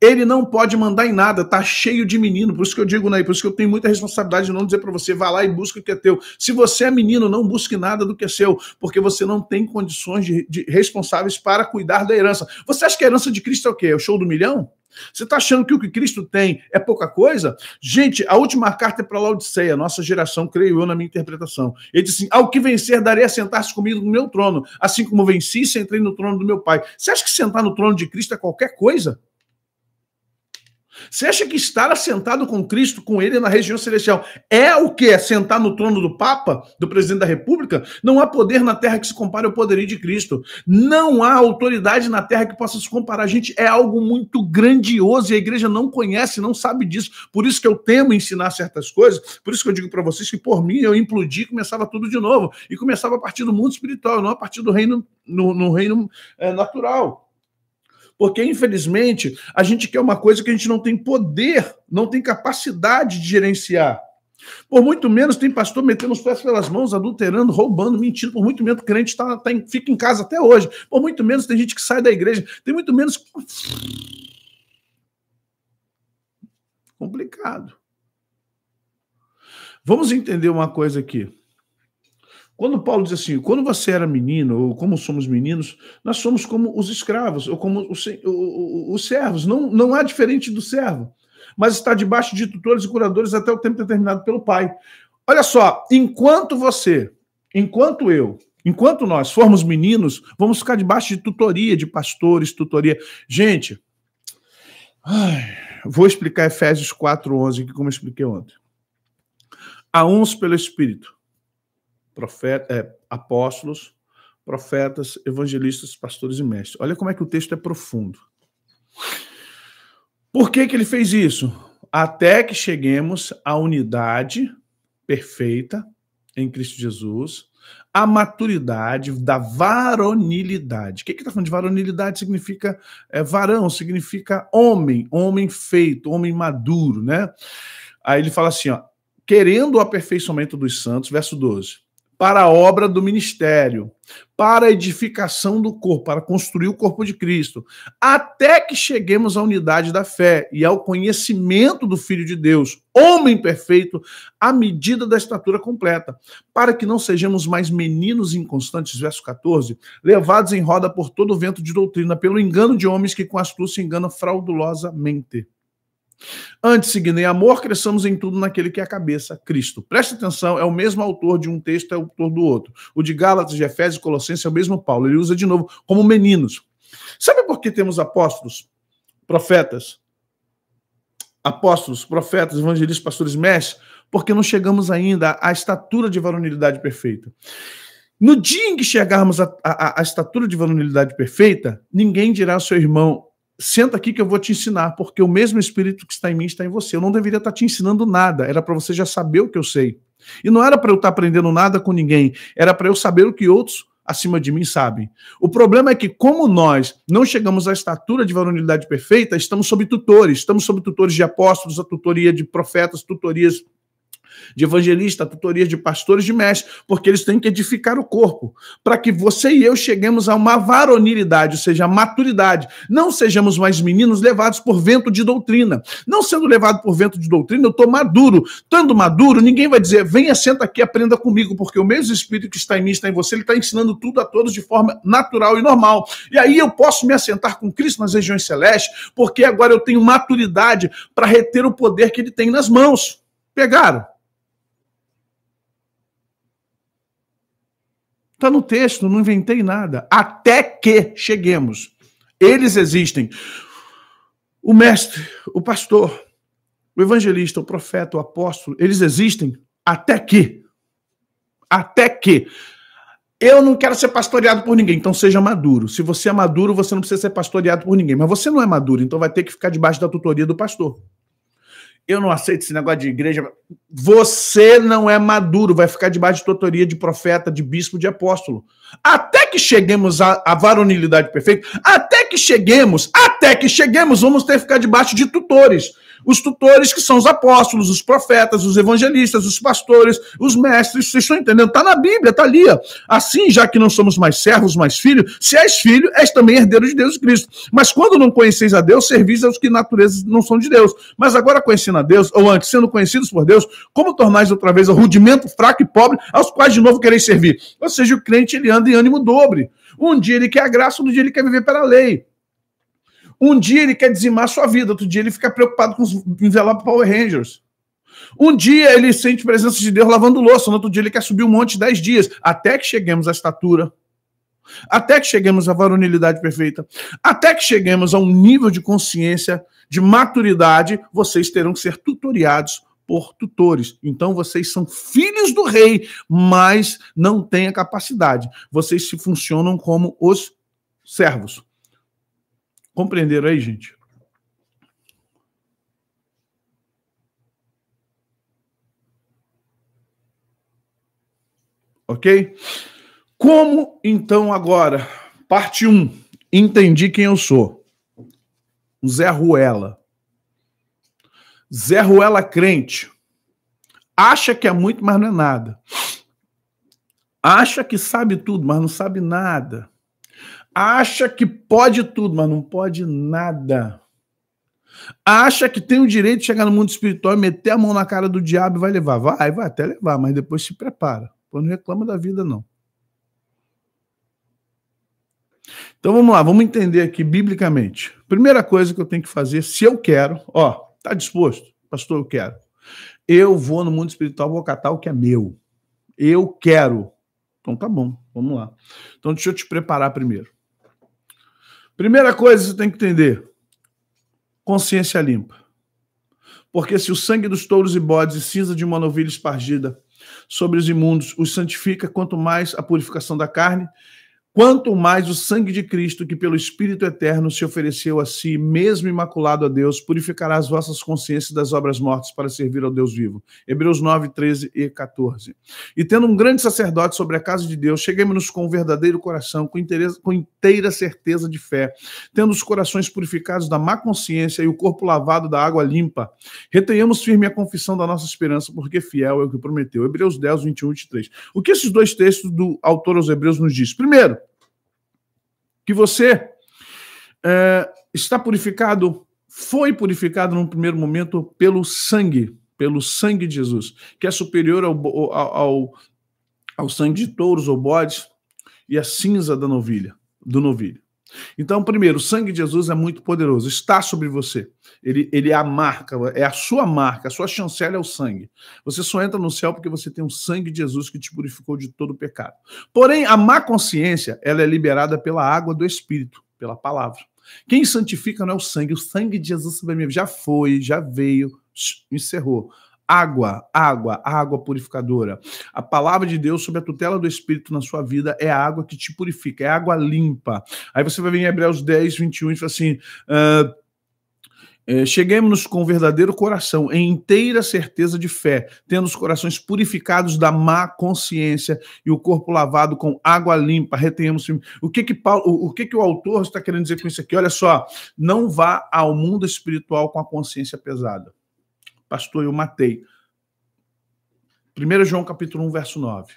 [SPEAKER 1] Ele não pode mandar em nada, tá cheio de menino. Por isso que eu digo, né? Por isso que eu tenho muita responsabilidade de não dizer para você, vá lá e busca o que é teu. Se você é menino, não busque nada do que é seu, porque você não tem condições de, de responsáveis para cuidar da herança. Você acha que a herança de Cristo é o quê? É o show do milhão? Você está achando que o que Cristo tem é pouca coisa? Gente, a última carta é para Laodiceia, nossa geração, creio eu, na minha interpretação. Ele disse assim: Ao que vencer, darei a sentar-se comigo no meu trono, assim como venci e entrei no trono do meu pai. Você acha que sentar no trono de Cristo é qualquer coisa? Você acha que estar assentado com Cristo, com Ele na região celestial, é o que? É sentar no trono do Papa, do presidente da República? Não há poder na terra que se compare ao poderio de Cristo. Não há autoridade na terra que possa se comparar. Gente, é algo muito grandioso e a igreja não conhece, não sabe disso. Por isso que eu temo ensinar certas coisas. Por isso que eu digo para vocês que, por mim, eu implodi e começava tudo de novo. E começava a partir do mundo espiritual, não a partir do reino, no, no reino é, natural porque infelizmente a gente quer uma coisa que a gente não tem poder, não tem capacidade de gerenciar. Por muito menos tem pastor metendo os pés pelas mãos, adulterando, roubando, mentindo. Por muito menos crente tá, tá, fica em casa até hoje. Por muito menos tem gente que sai da igreja. Tem muito menos. Complicado. Vamos entender uma coisa aqui. Quando Paulo diz assim, quando você era menino, ou como somos meninos, nós somos como os escravos, ou como os, os servos. Não, não há diferente do servo, mas está debaixo de tutores e curadores até o tempo determinado pelo Pai. Olha só, enquanto você, enquanto eu, enquanto nós formos meninos, vamos ficar debaixo de tutoria, de pastores, tutoria. Gente, ai, vou explicar Efésios 4, que como eu expliquei ontem. A uns pelo Espírito profeta, é, apóstolos, profetas, evangelistas, pastores e mestres. Olha como é que o texto é profundo. Por que, que ele fez isso? Até que cheguemos à unidade perfeita em Cristo Jesus, a maturidade da varonilidade. O que está falando de varonilidade? Significa é, varão, significa homem, homem feito, homem maduro, né? Aí ele fala assim, ó, querendo o aperfeiçoamento dos santos, verso 12 para a obra do ministério, para a edificação do corpo, para construir o corpo de Cristo, até que cheguemos à unidade da fé e ao conhecimento do Filho de Deus, homem perfeito, à medida da estatura completa, para que não sejamos mais meninos inconstantes, verso 14, levados em roda por todo o vento de doutrina, pelo engano de homens que com astúcia enganam fraudulosamente. Antes, seguindo em amor, cresçamos em tudo naquele que é a cabeça, Cristo. Preste atenção, é o mesmo autor de um texto, é o autor do outro. O de Gálatas, de Efésios e Colossenses é o mesmo Paulo. Ele usa de novo como meninos. Sabe por que temos apóstolos, profetas, apóstolos, profetas, evangelistas, pastores, mestres? Porque não chegamos ainda à estatura de varonilidade perfeita. No dia em que chegarmos à, à, à estatura de varonilidade perfeita, ninguém dirá ao seu irmão, senta aqui que eu vou te ensinar, porque o mesmo Espírito que está em mim está em você. Eu não deveria estar te ensinando nada, era para você já saber o que eu sei. E não era para eu estar aprendendo nada com ninguém, era para eu saber o que outros acima de mim sabem. O problema é que, como nós não chegamos à estatura de varonilidade perfeita, estamos sob tutores, estamos sob tutores de apóstolos, a tutoria de profetas, tutorias de evangelista, tutoria de pastores, de mestres, porque eles têm que edificar o corpo, para que você e eu cheguemos a uma varonilidade, ou seja, a maturidade. Não sejamos mais meninos levados por vento de doutrina. Não sendo levado por vento de doutrina, eu estou maduro. Estando maduro, ninguém vai dizer, venha, senta aqui, aprenda comigo, porque o mesmo Espírito que está em mim, está em você, ele está ensinando tudo a todos de forma natural e normal. E aí eu posso me assentar com Cristo nas regiões celestes, porque agora eu tenho maturidade para reter o poder que ele tem nas mãos. Pegaram? Está no texto, não inventei nada. Até que cheguemos. Eles existem. O mestre, o pastor, o evangelista, o profeta, o apóstolo, eles existem até que. Até que. Eu não quero ser pastoreado por ninguém, então seja maduro. Se você é maduro, você não precisa ser pastoreado por ninguém. Mas você não é maduro, então vai ter que ficar debaixo da tutoria do pastor eu não aceito esse negócio de igreja. Você não é maduro, vai ficar debaixo de tutoria de profeta, de bispo, de apóstolo. Até que cheguemos à, à varonilidade perfeita, até que cheguemos, até que cheguemos, vamos ter que ficar debaixo de tutores. Os tutores, que são os apóstolos, os profetas, os evangelistas, os pastores, os mestres, vocês estão entendendo? Está na Bíblia, está ali. Ó. Assim, já que não somos mais servos, mais filhos, se és filho, és também herdeiro de Deus Cristo. Mas quando não conheceis a Deus, servis aos que natureza não são de Deus. Mas agora conhecendo a Deus, ou antes sendo conhecidos por Deus, como tornais outra vez o rudimento fraco e pobre, aos quais de novo quereis servir? Ou seja, o crente ele anda em ânimo dobre. Um dia ele quer a graça, outro dia ele quer viver pela lei. Um dia ele quer dizimar sua vida, outro dia ele fica preocupado com os envelopes Power Rangers. Um dia ele sente presença de Deus lavando louça, no outro dia ele quer subir um monte dez dias, até que cheguemos à estatura, até que cheguemos à varonilidade perfeita, até que cheguemos a um nível de consciência, de maturidade, vocês terão que ser tutoriados por tutores. Então vocês são filhos do rei, mas não têm a capacidade. Vocês se funcionam como os servos. Compreenderam aí, gente? Ok? Como então agora? Parte 1. Entendi quem eu sou. Zé Ruela. Zé Ruela crente. Acha que é muito, mas não é nada. Acha que sabe tudo, mas não sabe nada. Acha que pode tudo, mas não pode nada. Acha que tem o direito de chegar no mundo espiritual e meter a mão na cara do diabo e vai levar. Vai, vai até levar, mas depois se prepara. Pô, não reclama da vida, não. Então vamos lá, vamos entender aqui biblicamente. Primeira coisa que eu tenho que fazer, se eu quero, ó, tá disposto, pastor, eu quero. Eu vou no mundo espiritual, vou catar o que é meu. Eu quero. Então tá bom, vamos lá. Então deixa eu te preparar primeiro. Primeira coisa que você tem que entender: consciência limpa. Porque se o sangue dos touros e bodes e cinza de uma novilha espargida sobre os imundos os santifica, quanto mais a purificação da carne Quanto mais o sangue de Cristo, que pelo Espírito eterno se ofereceu a si, mesmo imaculado a Deus, purificará as vossas consciências das obras mortas para servir ao Deus vivo. Hebreus 9, 13 e 14. E tendo um grande sacerdote sobre a casa de Deus, cheguemos-nos com um verdadeiro coração, com, com inteira certeza de fé, tendo os corações purificados da má consciência e o corpo lavado da água limpa. Retenhamos firme a confissão da nossa esperança, porque fiel é o que prometeu. Hebreus 10, 21 e 23. O que esses dois textos do autor aos Hebreus nos diz? Primeiro, que você é, está purificado, foi purificado num primeiro momento pelo sangue, pelo sangue de Jesus, que é superior ao, ao, ao, sangue de touros ou bodes e a cinza da novilha, do novilho. Então, primeiro, o sangue de Jesus é muito poderoso, está sobre você. Ele, ele é a marca, é a sua marca, a sua chancela é o sangue. Você só entra no céu porque você tem o sangue de Jesus que te purificou de todo o pecado. Porém, a má consciência, ela é liberada pela água do Espírito, pela palavra. Quem santifica não é o sangue, o sangue de Jesus sobre mim já foi, já veio, encerrou água, água, água purificadora. A palavra de Deus sob a tutela do Espírito na sua vida é a água que te purifica, é água limpa. Aí você vai ver em Hebreus 10, 21 e fala assim. Uh, Cheguemos-nos com verdadeiro coração, em inteira certeza de fé, tendo os corações purificados da má consciência e o corpo lavado com água limpa. Retenhamos. O que que, Paulo, o, que que o autor está querendo dizer com isso aqui? Olha só, não vá ao mundo espiritual com a consciência pesada pastor, eu matei. 1 João capítulo 1, verso 9.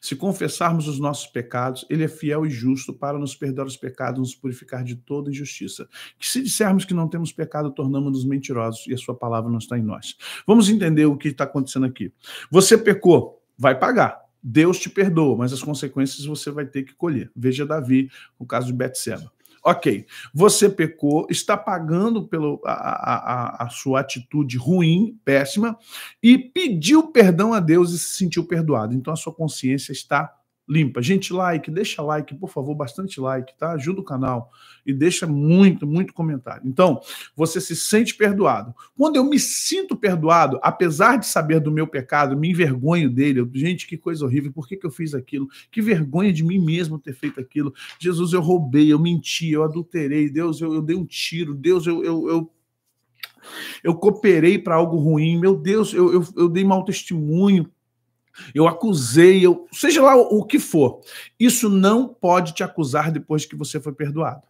[SPEAKER 1] Se confessarmos os nossos pecados, ele é fiel e justo para nos perdoar os pecados e nos purificar de toda injustiça. Que se dissermos que não temos pecado, tornamos-nos mentirosos e a sua palavra não está em nós. Vamos entender o que está acontecendo aqui. Você pecou, vai pagar. Deus te perdoa, mas as consequências você vai ter que colher. Veja Davi, o caso de Betseba. Ok, você pecou, está pagando pela a, a, a, sua atitude ruim, péssima, e pediu perdão a Deus e se sentiu perdoado. Então a sua consciência está limpa. Gente, like, deixa like, por favor, bastante like, tá? Ajuda o canal e deixa muito, muito comentário. Então, você se sente perdoado. Quando eu me sinto perdoado, apesar de saber do meu pecado, me envergonho dele, eu, gente, que coisa horrível, por que, que eu fiz aquilo? Que vergonha de mim mesmo ter feito aquilo. Jesus, eu roubei, eu menti, eu adulterei, Deus, eu, eu dei um tiro, Deus, eu, eu, eu eu cooperei para algo ruim, meu Deus, eu, eu, eu, dei mau testemunho, eu acusei, eu, seja lá o, que for. Isso não pode te acusar depois que você foi perdoado.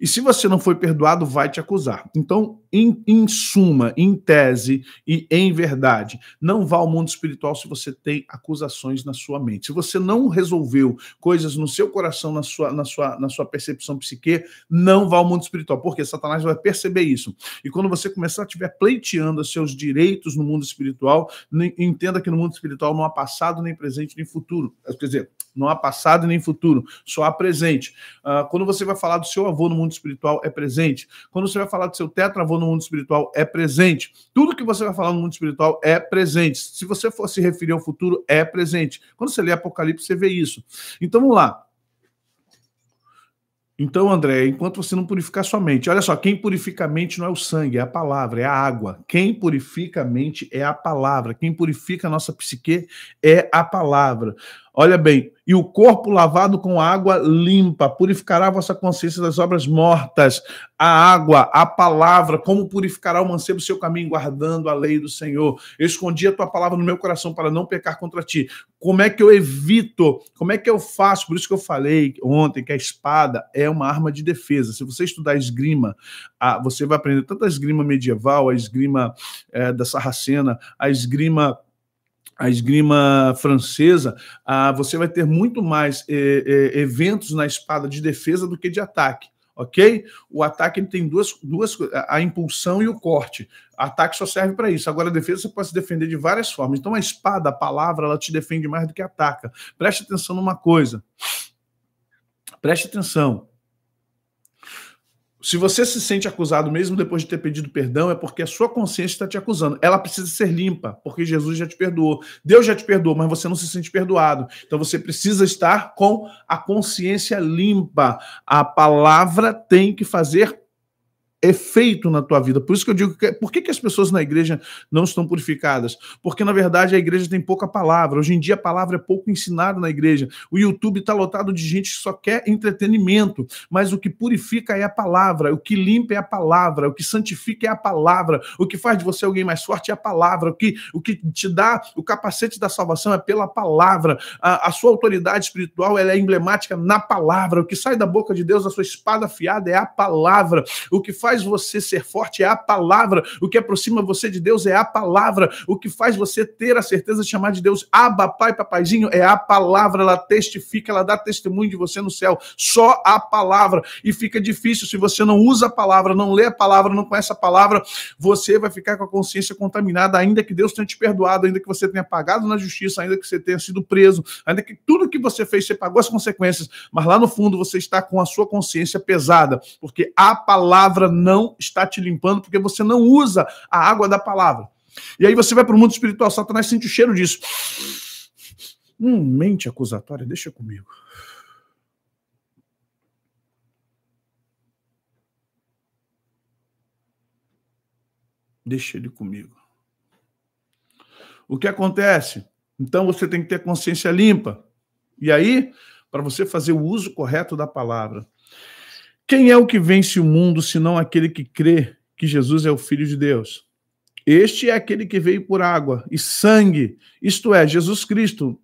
[SPEAKER 1] E se você não foi perdoado, vai te acusar. Então, em, em, suma, em tese e em verdade. Não vá ao mundo espiritual se você tem acusações na sua mente. Se você não resolveu coisas no seu coração, na sua, na sua, na sua percepção psique, não vá ao mundo espiritual, porque Satanás vai perceber isso. E quando você começar a estiver pleiteando seus direitos no mundo espiritual, entenda que no mundo espiritual não há passado, nem presente, nem futuro. Eh, quer dizer, não há passado nem futuro, só há presente. Ah, quando você vai falar do seu avô no mundo espiritual, é presente. Quando você vai falar do seu tetravô no mundo espiritual é presente. Tudo que você vai falar no mundo espiritual é presente. Se você for se referir ao futuro, é presente. Quando você lê Apocalipse, você vê isso. Então vamos lá. Então, André, enquanto você não purificar sua mente, olha só, quem purifica a mente não é o sangue, é a palavra, é a água. Quem purifica a mente é a palavra. Quem purifica a nossa psique é a palavra. Olha bem, e o corpo lavado com água limpa purificará a vossa consciência das obras mortas. A água, a palavra, como purificará o mancebo seu caminho, guardando a lei do Senhor. Eu escondi a tua palavra no meu coração para não pecar contra ti. Como é que eu evito? Como é que eu faço? Por isso que eu falei ontem que a espada é uma arma de defesa. Se você estudar esgrima, você vai aprender tanto a esgrima medieval, a esgrima eh, da Sarracena, a esgrima a esgrima francesa, ah, você vai ter muito mais eh, eh, eventos na espada de defesa do que de ataque. Ok? O ataque ele tem duas, duas a impulsão e o corte. Ataque só serve para isso. Agora, a defesa você pode se defender de várias formas. Então, a espada, a palavra, ela te defende mais do que ataca. Preste atenção numa coisa. Preste atenção. Se você se sente acusado mesmo depois de ter pedido perdão, é porque a sua consciência está te acusando. Ela precisa ser limpa, porque Jesus já te perdoou. Deus já te perdoou, mas você não se sente perdoado. Então você precisa estar com a consciência limpa. A palavra tem que fazer efeito na tua vida. Por isso que eu digo que por que, que as pessoas na igreja não estão purificadas? Porque, na verdade, a igreja tem pouca palavra. Hoje em dia a palavra é pouco ensinada na igreja. O YouTube está lotado de gente que só quer entretenimento, mas o que purifica é a palavra, o que limpa é a palavra, o que santifica é a palavra, o que faz de você alguém mais forte é a palavra, o que, o que te dá o capacete da salvação é pela palavra. A, a sua autoridade espiritual ela é emblemática na palavra. O que sai da boca de Deus, a sua espada afiada é a palavra. O que faz faz você ser forte é a palavra. O que aproxima você de Deus é a palavra. O que faz você ter a certeza de chamar de Deus Abba, Pai, Papaizinho, é a palavra. Ela testifica, ela dá testemunho de você no céu. Só a palavra. E fica difícil se você não usa a palavra, não lê a palavra, não conhece a palavra, você vai ficar com a consciência contaminada, ainda que Deus tenha te perdoado, ainda que você tenha pagado na justiça, ainda que você tenha sido preso, ainda que tudo que você fez, você pagou as consequências, mas lá no fundo você está com a sua consciência pesada, porque a palavra não não está te limpando porque você não usa a água da palavra. E aí você vai para o mundo espiritual, Satanás sente o cheiro disso. Hum, mente acusatória, deixa comigo. Deixa ele comigo. O que acontece? Então você tem que ter consciência limpa. E aí, para você fazer o uso correto da palavra quem é o que vence o mundo senão aquele que crê que Jesus é o Filho de Deus? Este é aquele que veio por água e sangue, isto é, Jesus Cristo,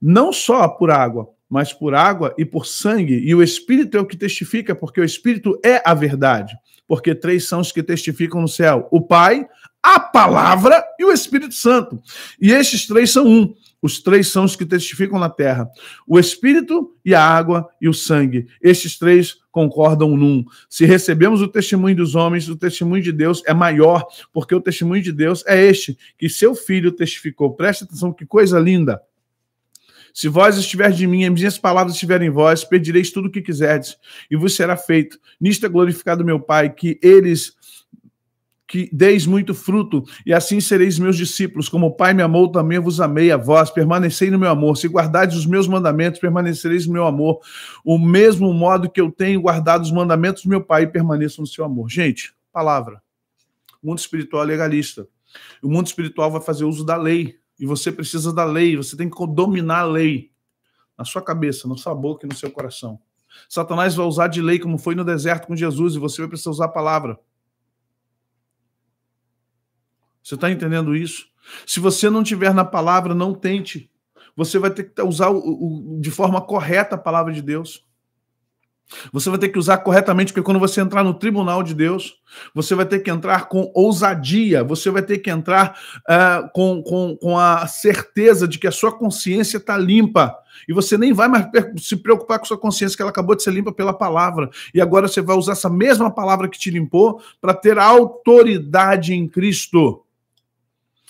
[SPEAKER 1] não só por água, mas por água e por sangue, e o Espírito é o que testifica, porque o Espírito é a verdade, porque três são os que testificam no céu: o Pai, a Palavra e o Espírito Santo. E estes três são um. Os três são os que testificam na terra: o espírito e a água e o sangue. Estes três concordam num. Se recebemos o testemunho dos homens, o testemunho de Deus é maior, porque o testemunho de Deus é este, que seu filho testificou. Preste atenção, que coisa linda. Se vós estiverdes de mim e minhas palavras estiverem em vós, pedireis tudo o que quiserdes, e vos será feito. Nisto é glorificado meu Pai, que eles que deis muito fruto, e assim sereis meus discípulos. Como o Pai me amou, também vos amei a vós. Permanecei no meu amor. Se guardares os meus mandamentos, permanecereis no meu amor. O mesmo modo que eu tenho guardado os mandamentos do meu Pai, permaneço no seu amor. Gente, palavra. O mundo espiritual é legalista. O mundo espiritual vai fazer uso da lei. E você precisa da lei. Você tem que dominar a lei na sua cabeça, na sua boca e no seu coração. Satanás vai usar de lei, como foi no deserto com Jesus, e você vai precisar usar a palavra. Você está entendendo isso? Se você não tiver na palavra, não tente. Você vai ter que tá, usar o, o, de forma correta a palavra de Deus. Você vai ter que usar corretamente, porque quando você entrar no tribunal de Deus, você vai ter que entrar com ousadia, você vai ter que entrar uh, com, com, com a certeza de que a sua consciência está limpa. E você nem vai mais se preocupar com sua consciência, que ela acabou de ser limpa pela palavra. E agora você vai usar essa mesma palavra que te limpou para ter autoridade em Cristo.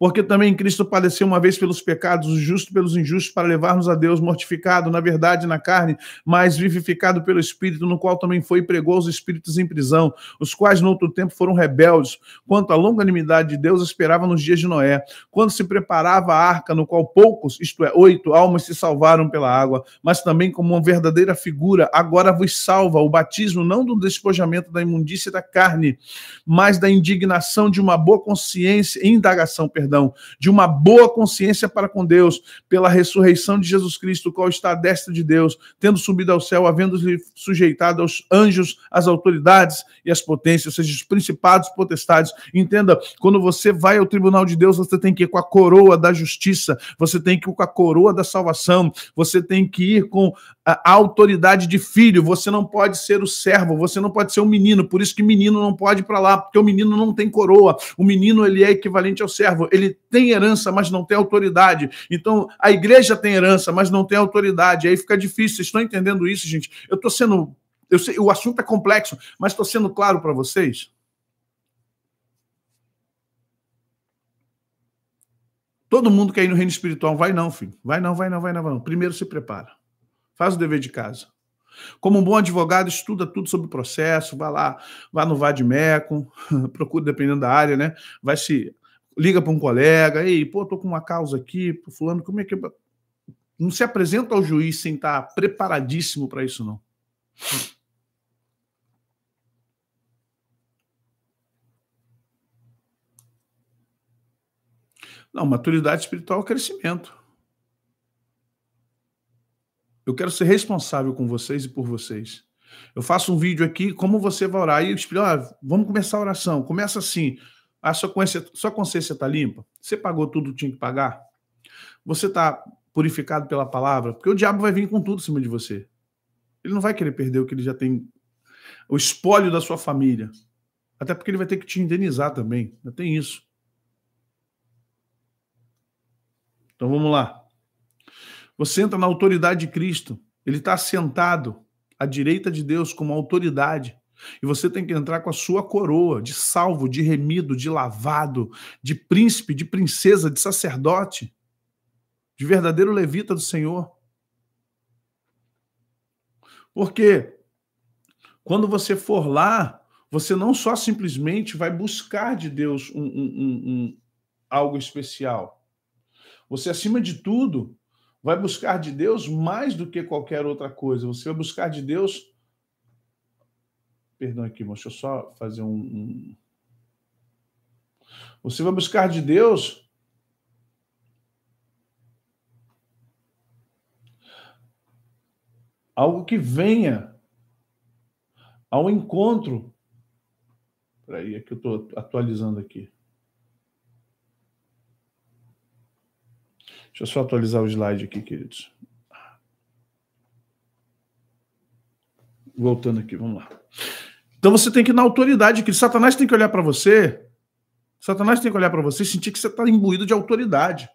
[SPEAKER 1] Porque também Cristo padeceu uma vez pelos pecados, o justo pelos injustos, para levar-nos a Deus, mortificado, na verdade, na carne, mas vivificado pelo Espírito, no qual também foi e pregou os espíritos em prisão, os quais no outro tempo foram rebeldes, quanto à longanimidade de Deus esperava nos dias de Noé, quando se preparava a arca, no qual poucos, isto é, oito almas se salvaram pela água, mas também como uma verdadeira figura, agora vos salva o batismo, não do despojamento da imundícia da carne, mas da indignação de uma boa consciência, indagação, perdão, perdão, de uma boa consciência para com Deus, pela ressurreição de Jesus Cristo, qual está à destra de Deus, tendo subido ao céu, havendo-lhe sujeitado aos anjos, às autoridades e às potências, ou seja, os principados, potestades. Entenda, quando você vai ao tribunal de Deus, você tem que ir com a coroa da justiça, você tem que ir com a coroa da salvação, você tem que ir com a autoridade de filho, você não pode ser o servo, você não pode ser o um menino, por isso que menino não pode ir para lá, porque o menino não tem coroa, o menino ele é equivalente ao servo, ele tem herança, mas não tem autoridade. Então, a igreja tem herança, mas não tem autoridade. Aí fica difícil, vocês estão entendendo isso, gente? Eu estou sendo eu sei, o assunto é complexo, mas estou sendo claro para vocês. Todo mundo quer é ir no reino espiritual. Vai não, filho. Vai não, vai não, vai não, vai não. Primeiro se prepara. Faz o dever de casa. Como um bom advogado, estuda tudo sobre o processo, vai lá, vai no VADMECOM, (laughs) procura, dependendo da área, né? Vai se. Liga para um colega, ei, pô, tô com uma causa aqui, fulano, como é que. Não se apresenta ao juiz sem estar tá preparadíssimo para isso, não. Não, maturidade espiritual é crescimento. Eu quero ser responsável com vocês e por vocês. Eu faço um vídeo aqui, como você vai orar? E eu explico, ah, vamos começar a oração. Começa assim. A ah, sua consciência, sua consciência está limpa? Você pagou tudo que tinha que pagar? Você está purificado pela palavra? Porque o diabo vai vir com tudo em cima de você. Ele não vai querer perder o que ele já tem, o espólio da sua família. Até porque ele vai ter que te indenizar também. Ainda tem isso. Então vamos lá. Você entra na autoridade de Cristo. Ele está sentado à direita de Deus como autoridade. E você tem que entrar com a sua coroa de salvo, de remido, de lavado, de príncipe, de princesa, de sacerdote, de verdadeiro levita do Senhor. Porque quando você for lá, você não só simplesmente vai buscar de Deus um, um, um, algo especial. Você, acima de tudo, vai buscar de Deus mais do que qualquer outra coisa. Você vai buscar de Deus. Perdão aqui, irmão, deixa eu só fazer um. Você vai buscar de Deus. Algo que venha ao encontro. Peraí, é que eu estou atualizando aqui. Deixa eu só atualizar o slide aqui, queridos. Voltando aqui, vamos lá. Então você tem que ir na autoridade, que Satanás tem que olhar para você. Satanás tem que olhar para você e sentir que você está imbuído de autoridade.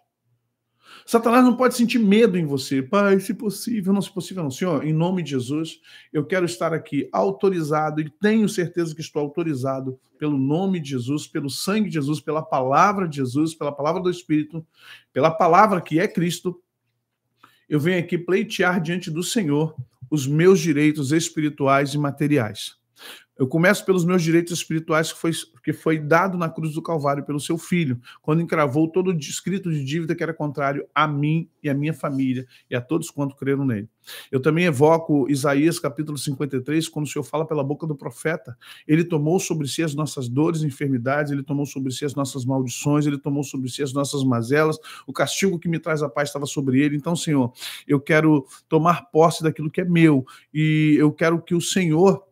[SPEAKER 1] Satanás não pode sentir medo em você. Pai, se possível, não se possível, não. Senhor, em nome de Jesus, eu quero estar aqui autorizado e tenho certeza que estou autorizado pelo nome de Jesus, pelo sangue de Jesus, pela palavra de Jesus, pela palavra do Espírito, pela palavra que é Cristo. Eu venho aqui pleitear diante do Senhor os meus direitos espirituais e materiais. Eu começo pelos meus direitos espirituais que foi, que foi dado na cruz do Calvário pelo seu filho, quando encravou todo o escrito de dívida que era contrário a mim e a minha família e a todos quanto creram nele. Eu também evoco Isaías capítulo 53, quando o Senhor fala pela boca do profeta. Ele tomou sobre si as nossas dores e enfermidades, ele tomou sobre si as nossas maldições, ele tomou sobre si as nossas mazelas. O castigo que me traz a paz estava sobre ele. Então, Senhor, eu quero tomar posse daquilo que é meu e eu quero que o Senhor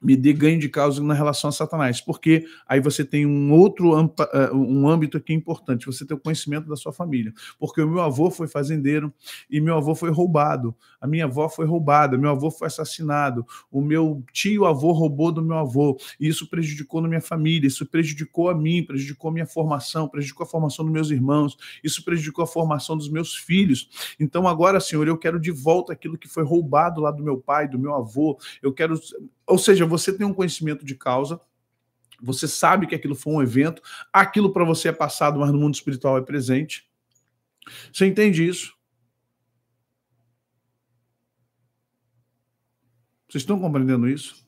[SPEAKER 1] me dê ganho de causa na relação a Satanás, porque aí você tem um outro eh, um âmbito aqui é importante, você tem o conhecimento da sua família, porque o meu avô foi fazendeiro e meu avô foi roubado, a minha avó foi roubada, meu avô foi assassinado, o meu tio avô roubou do meu avô, e isso prejudicou na minha família, isso prejudicou a mim, prejudicou a minha formação, prejudicou a formação dos meus irmãos, isso prejudicou a formação dos meus filhos. Então agora, Senhor, eu quero de volta aquilo que foi roubado lá do meu pai, do meu avô, eu quero ou seja, você tem um conhecimento de causa, você sabe que aquilo foi um evento, aquilo para você é passado, mas no mundo espiritual é presente. Você entende isso? Vocês estão compreendendo isso?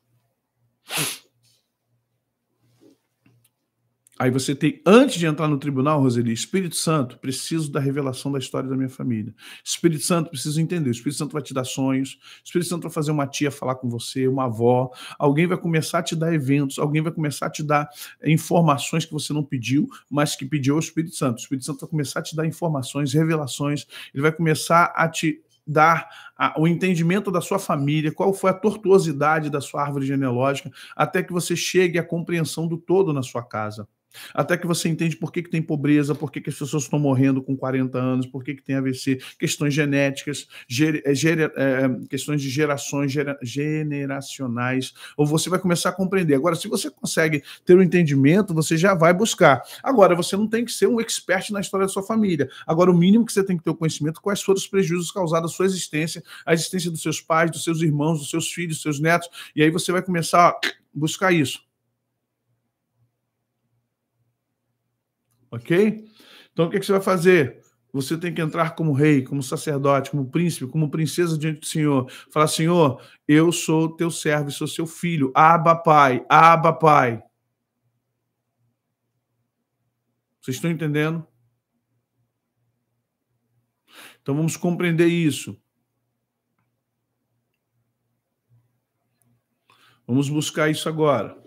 [SPEAKER 1] Aí você tem, antes de entrar no tribunal, Roseli, Espírito Santo, preciso da revelação da história da minha família. Espírito Santo, preciso entender. O Espírito Santo vai te dar sonhos. O Espírito Santo vai fazer uma tia falar com você, uma avó. Alguém vai começar a te dar eventos. Alguém vai começar a te dar informações que você não pediu, mas que pediu ao Espírito Santo. O Espírito Santo vai começar a te dar informações, revelações. Ele vai começar a te dar a, o entendimento da sua família, qual foi a tortuosidade da sua árvore genealógica, até que você chegue à compreensão do todo na sua casa até que você entende por que, que tem pobreza, por que, que as pessoas estão morrendo com 40 anos, por que, que tem AVC, questões genéticas, ger, eh, ger, é, eh, eh, questões de gerações gera, generacionais, ou você vai começar a compreender. Agora, se você consegue ter o um entendimento, você já vai buscar. Agora, você não tem que ser um expert na história da sua família. Agora, o mínimo que você tem que ter o conhecimento é quais foram os prejuízos causados à sua existência, à existência dos seus pais, dos seus irmãos, dos seus filhos, dos seus netos, e aí você vai começar a buscar isso. ok? Então o que, é que você vai fazer? Você tem que entrar como rei, como sacerdote, como príncipe, como princesa diante do Senhor. Falar, Senhor, eu sou teu servo e sou seu filho. Aba, pai. Aba, pai. Vocês estão entendendo? Então vamos compreender isso. Vamos buscar isso agora.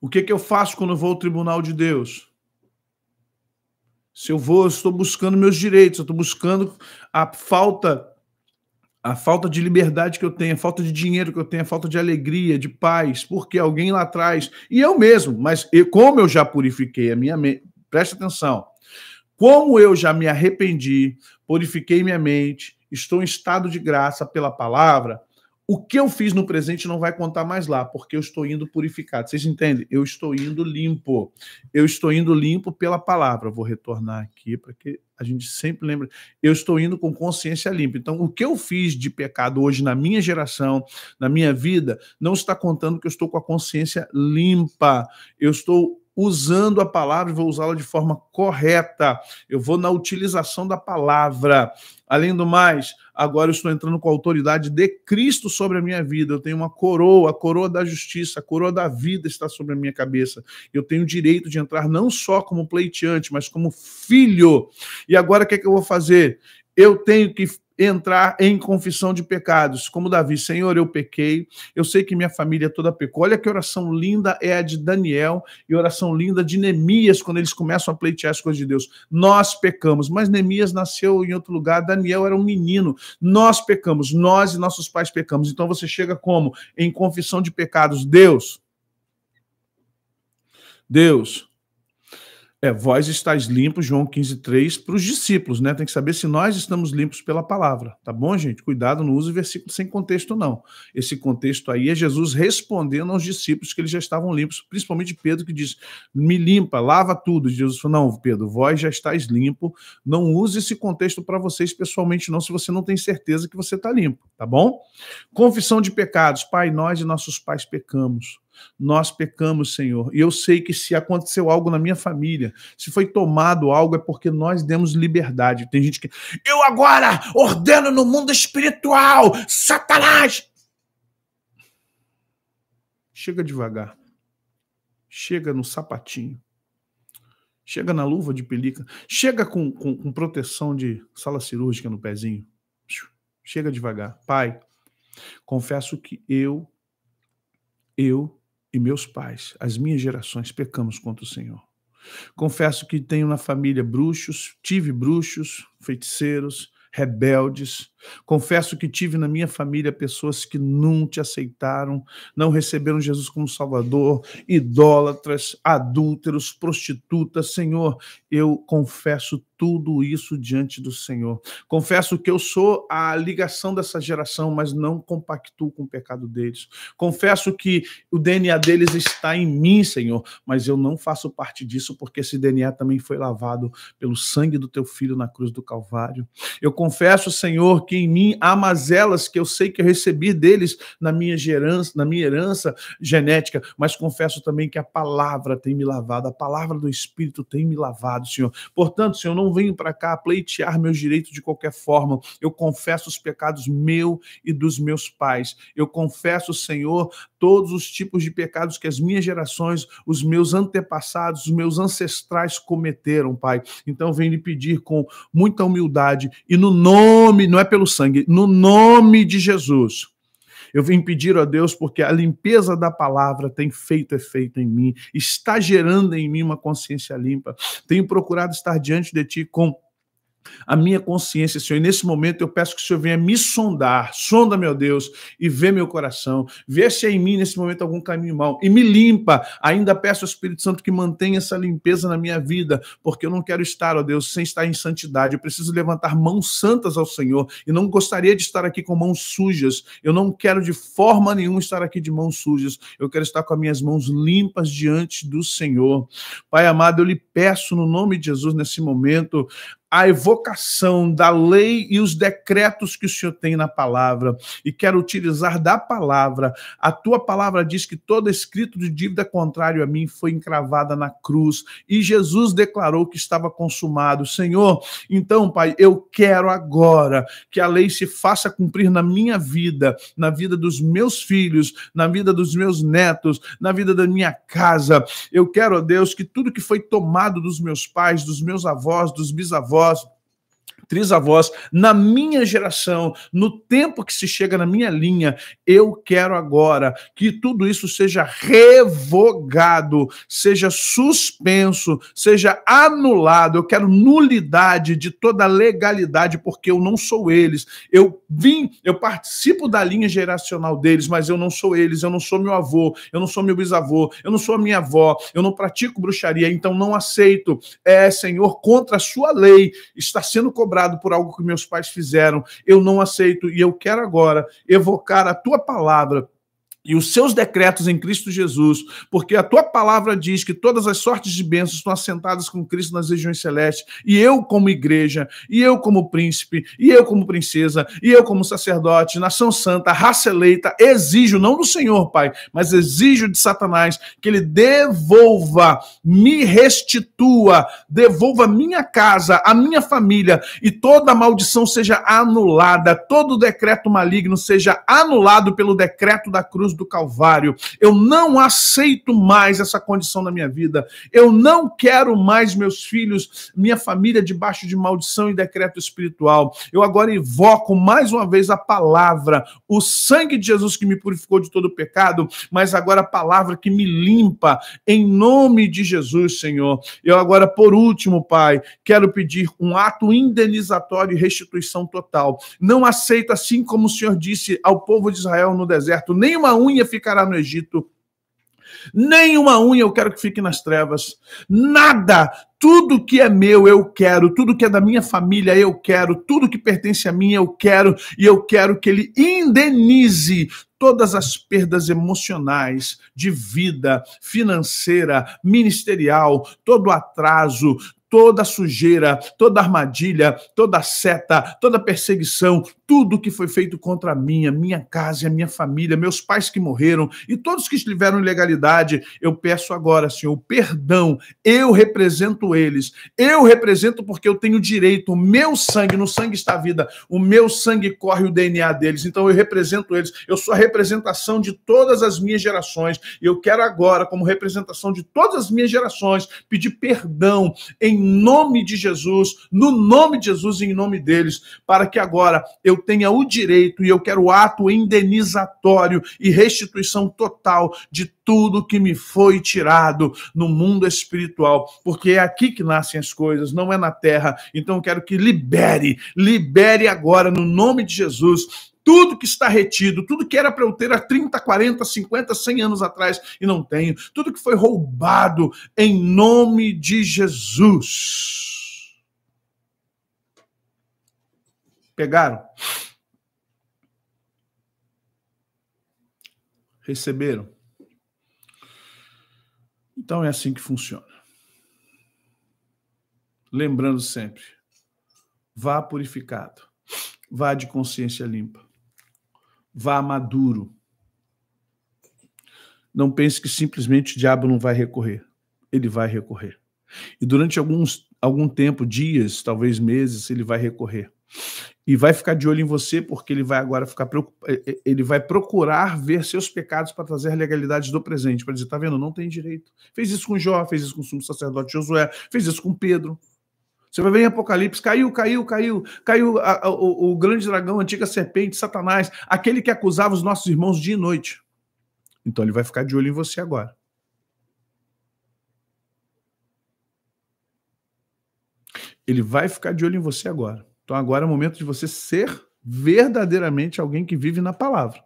[SPEAKER 1] O que, que eu faço quando eu vou ao tribunal de Deus? Se eu vou, estou buscando meus direitos, eu estou buscando a falta a falta de liberdade que eu tenho, a falta de dinheiro que eu tenho, a falta de alegria, de paz, porque alguém lá atrás, e eu mesmo, mas eu, como eu já purifiquei a minha mente, presta atenção, como eu já me arrependi, purifiquei minha mente, estou em estado de graça pela palavra, o que eu fiz no presente não vai contar mais lá, porque eu estou indo purificado. Vocês entendem? Eu estou indo limpo. Eu estou indo limpo pela palavra. Vou retornar aqui para que a gente sempre lembre. Eu estou indo com consciência limpa. Então, o que eu fiz de pecado hoje na minha geração, na minha vida, não está contando que eu estou com a consciência limpa. Eu estou usando a palavra e vou usá-la de forma correta. Eu vou na utilização da palavra. Além do mais, agora eu estou entrando com a autoridade de Cristo sobre a minha vida. Eu tenho uma coroa, a coroa da justiça, a coroa da vida está sobre a minha cabeça. Eu tenho o direito de entrar não só como pleiteante, mas como filho. E agora o que, é que eu vou fazer? Eu tenho que entrar em confissão de pecados, como Davi, Senhor, eu pequei, eu sei que minha família toda pecou. Olha que oração linda é a de Daniel e oração linda de Neemias, quando eles começam a pleitear as coisas de Deus. Nós pecamos, mas Neemias nasceu em outro lugar, Daniel era um menino. Nós pecamos, nós e nossos pais pecamos. Então você chega como? Em confissão de pecados. Deus, Deus, é, vós estáis limpos, João 15, 3, para os discípulos, né? Tem que saber se nós estamos limpos pela palavra, tá bom, gente? Cuidado, não use versículo sem contexto, não. Esse contexto aí é Jesus respondendo aos discípulos que eles já estavam limpos, principalmente Pedro que diz, me limpa, lava tudo. Jesus falou, não, Pedro, vós já estáis limpo, não use esse contexto para vocês pessoalmente, não, se você não tem certeza que você está limpo, tá bom? Confissão de pecados, Pai, nós e nossos pais pecamos nós pecamos, Senhor. E eu sei que se aconteceu algo na minha família, se foi tomado algo, é porque nós demos liberdade. Tem gente que. Eu agora ordeno no mundo espiritual, Satanás! Chega devagar. Chega no sapatinho. Chega na luva de pelica. Chega com, com, com proteção de sala cirúrgica no pezinho. Chega devagar. Pai, confesso que eu eu e meus pais, as minhas gerações, pecamos contra o Senhor. Confesso que tenho na família bruxos, tive bruxos, feiticeiros, rebeldes, Confesso que tive na minha família pessoas que não te aceitaram, não receberam Jesus como Salvador, idólatras, adúlteros, prostitutas. Senhor, eu confesso tudo isso diante do Senhor. Confesso que eu sou a ligação dessa geração, mas não compactuo com o pecado deles. Confesso que o DNA deles está em mim, Senhor, mas eu não faço parte disso porque esse DNA também foi lavado pelo sangue do teu filho na cruz do Calvário. Eu confesso, Senhor, que em mim, há mazelas que eu sei que eu recebi deles na minha herança, na minha herança genética, mas confesso também que a palavra tem me lavado, a palavra do Espírito tem me lavado, Senhor. Portanto, Senhor, eu não venho para cá pleitear meus direitos de qualquer forma. Eu confesso os pecados meu e dos meus pais. Eu confesso, Senhor, todos os tipos de pecados que as minhas gerações, os meus antepassados, os meus ancestrais cometeram, Pai. Então, venho lhe pedir com muita humildade e no nome, não é pelo pelo sangue, no nome de Jesus. Eu vim pedir a Deus porque a limpeza da palavra tem feito efeito em mim, está gerando em mim uma consciência limpa. Tenho procurado estar diante de ti com a minha consciência, Senhor. E nesse momento eu peço que o Senhor venha me sondar, sonda, meu Deus, e vê meu coração. Vê se é em mim nesse momento algum caminho mau e me limpa. Ainda peço ao Espírito Santo que mantenha essa limpeza na minha vida, porque eu não quero estar, ó Deus, sem estar em santidade. Eu preciso levantar mãos santas ao Senhor e não gostaria de estar aqui com mãos sujas. Eu não quero de forma nenhuma estar aqui de mãos sujas. Eu quero estar com as minhas mãos limpas diante do Senhor. Pai amado, eu lhe peço no nome de Jesus nesse momento a evocação da lei e os decretos que o Senhor tem na palavra e quero utilizar da palavra. A tua palavra diz que todo escrito de dívida contrário a mim foi encravada na cruz e Jesus declarou que estava consumado. Senhor, então, Pai, eu quero agora que a lei se faça cumprir na minha vida, na vida dos meus filhos, na vida dos meus netos, na vida da minha casa. Eu quero, Deus, que tudo que foi tomado dos meus pais, dos meus avós, dos bisavós, todas trisavós, na minha geração, no tempo que se chega na minha linha, eu quero agora que tudo isso seja revogado, seja suspenso, seja anulado. Eu quero nulidade de toda legalidade, porque eu não sou eles. Eu vim, eu participo da linha geracional deles, mas eu não sou eles, eu não sou meu avô, eu não sou meu bisavô, eu não sou minha avó, eu não pratico bruxaria, então não aceito. É, Senhor, contra a sua lei, está sendo colocado cobrado por algo que meus pais fizeram. Eu não aceito e eu quero agora evocar a tua palavra e os seus decretos em Cristo Jesus, porque a tua palavra diz que todas as sortes de bênçãos estão assentadas com Cristo nas regiões celestes, e eu como igreja, e eu como príncipe, e eu como princesa, e eu como sacerdote, nação santa, raça eleita, exijo, não do Senhor, Pai, mas exijo de Satanás que ele devolva, me restitua, devolva a minha casa, a minha família, e toda maldição seja anulada, todo decreto maligno seja anulado pelo decreto da cruz do Calvário. Eu não aceito mais essa condição na minha vida. Eu não quero mais meus filhos, minha família debaixo de maldição e decreto espiritual. Eu agora invoco mais uma vez a palavra, o sangue de Jesus que me purificou de todo pecado, mas agora a palavra que me limpa em nome de Jesus, Senhor. Eu agora, por último, Pai, quero pedir um ato indenizatório e restituição total. Não aceito, assim como o Senhor disse ao povo de Israel no deserto, nenhuma unha ficará no Egito, nenhuma unha eu quero que fique nas trevas, nada, tudo que é meu eu quero, tudo que é da minha família eu quero, tudo que pertence a mim eu quero, e eu quero que ele indenize todas as perdas emocionais, de vida, financeira, ministerial, todo atraso, toda sujeira, toda armadilha, toda seta, toda perseguição, tudo que foi feito contra mim, a minha casa, a minha família, meus pais que morreram e todos que estiveram em legalidade, eu peço agora, Senhor, perdão. Eu represento eles. Eu represento porque eu tenho direito. O meu sangue, no sangue está a vida. O meu sangue corre o DNA deles. Então eu represento eles. Eu sou a representação de todas as minhas gerações. eu quero agora, como representação de todas as minhas gerações, pedir perdão em nome de Jesus, no nome de Jesus e em nome deles, para que agora eu tenha o direito e eu quero o ato indenizatório e restituição total de tudo que me foi tirado no mundo espiritual, porque é aqui que nascem as coisas, não é na terra. Então eu quero que libere, libere agora no nome de Jesus tudo que está retido, tudo que era para eu ter há 30, 40, 50, 100 anos atrás e não tenho, tudo que foi roubado em nome de Jesus. Pegaram? Receberam? Então é assim que funciona. Lembrando sempre, vá purificado, vá de consciência limpa vá maduro. Não pense que simplesmente o diabo não vai recorrer. Ele vai recorrer. E durante alguns, algum tempo, dias, talvez meses, ele vai recorrer. E vai ficar de olho em você, porque ele vai agora ficar preocupado. Eh, eh, ele vai procurar ver seus pecados para trazer legalidade do presente, para dizer: tá vendo, não tem direito. Fez isso com Jó, fez isso com o sumo sacerdote Josué, fez isso com Pedro. Você vai ver em Apocalipse: caiu, caiu, caiu, caiu a, a, o, o, grande dragão, a antiga serpente, Satanás, aquele que acusava os nossos irmãos dia e noite. Então ele vai ficar de olho em você agora. Ele vai ficar de olho em você agora. Então agora é o momento de você ser verdadeiramente alguém que vive na palavra.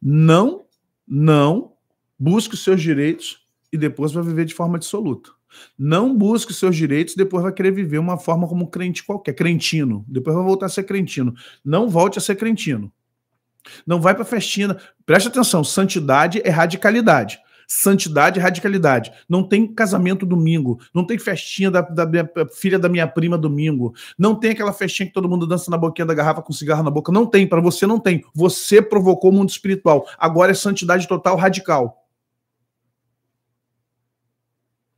[SPEAKER 1] Não, não busque os seus direitos e depois vai viver de forma absoluta. Não busque seus direitos, depois vai querer viver uma forma como crente qualquer, crentino. Depois vai voltar a ser crentino. Não volte a ser crentino. Não vai para festina. Preste atenção, santidade é radicalidade. Santidade é radicalidade. Não tem casamento domingo, não tem festinha da, da minha, eh, filha da minha prima domingo, não tem aquela festinha que todo mundo dança na boquinha da garrafa com cigarro na boca. Não tem, para você não tem. Você provocou o mundo espiritual. Agora é santidade total radical.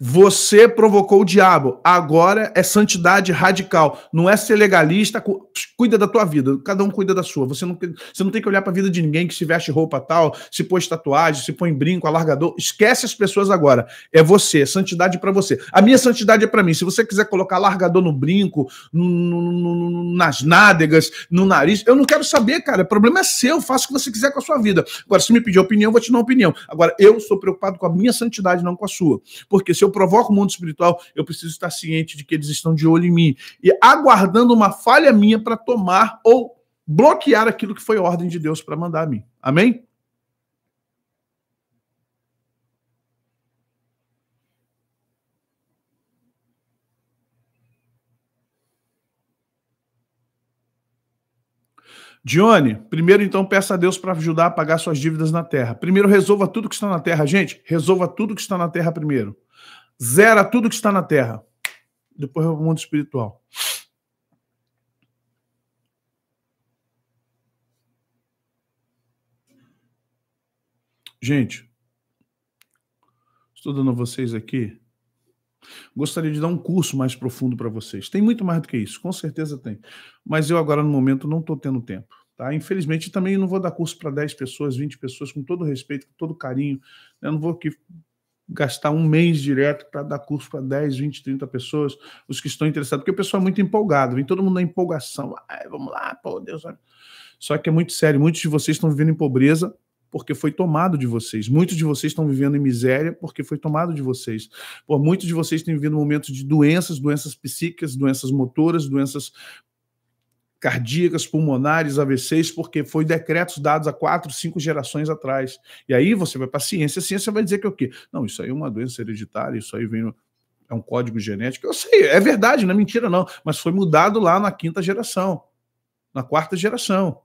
[SPEAKER 1] Você provocou o diabo. Agora é santidade radical. Não é ser legalista, cuida da tua vida. Cada um cuida da sua. Você não, você não tem que olhar para a vida de ninguém que se veste roupa tal, se põe tatuagem, se põe brinco, alargador. Esquece as pessoas agora. É você. É santidade para você. A minha santidade é para mim. Se você quiser colocar alargador no brinco, no, no, no, nas nádegas, no nariz, eu não quero saber, cara. O problema é seu. Faça o que você quiser com a sua vida. Agora, se me pedir opinião, eu vou te dar uma opinião. Agora, eu sou preocupado com a minha santidade, não com a sua. Porque se eu provoco o mundo espiritual, eu preciso estar ciente de que eles estão de olho em mim e aguardando uma falha minha para tomar ou bloquear aquilo que foi ordem de Deus para mandar a mim. Amém? Dione, primeiro então peça a Deus para ajudar a pagar suas dívidas na terra. Primeiro resolva tudo que está na terra, gente. Resolva tudo que está na terra primeiro. Zera tudo que está na terra. Depois é o mundo espiritual. Gente, estou dando a vocês aqui Gostaria de dar um curso mais profundo para vocês. Tem muito mais do que isso, com certeza tem. Mas eu agora, no momento, não estou tendo tempo. Tá? Infelizmente, também não vou dar curso para 10 pessoas, 20 pessoas, com todo respeito, com todo carinho. Eu né? não vou aqui gastar um mês direto para dar curso para 10, 20, 30 pessoas, os que estão interessados, porque o pessoal é muito empolgado, vem todo mundo na empolgação. vamos lá, pô, Deus. Só que é muito sério, muitos de vocês estão vivendo em pobreza porque foi tomado de vocês. Muitos de vocês estão vivendo em miséria porque foi tomado de vocês. Pô, muitos de vocês têm vivendo momentos de doenças, doenças psíquicas, doenças motoras, doenças cardíacas, pulmonares, AVCs, porque foi decretos dados há quatro, cinco gerações atrás. E aí você vai para a ciência, a ciência vai dizer que é o quê? Não, isso aí é uma doença hereditária, isso aí vem é um código genético. Eu sei, é verdade, não é mentira não, mas foi mudado lá na quinta geração, na quarta geração.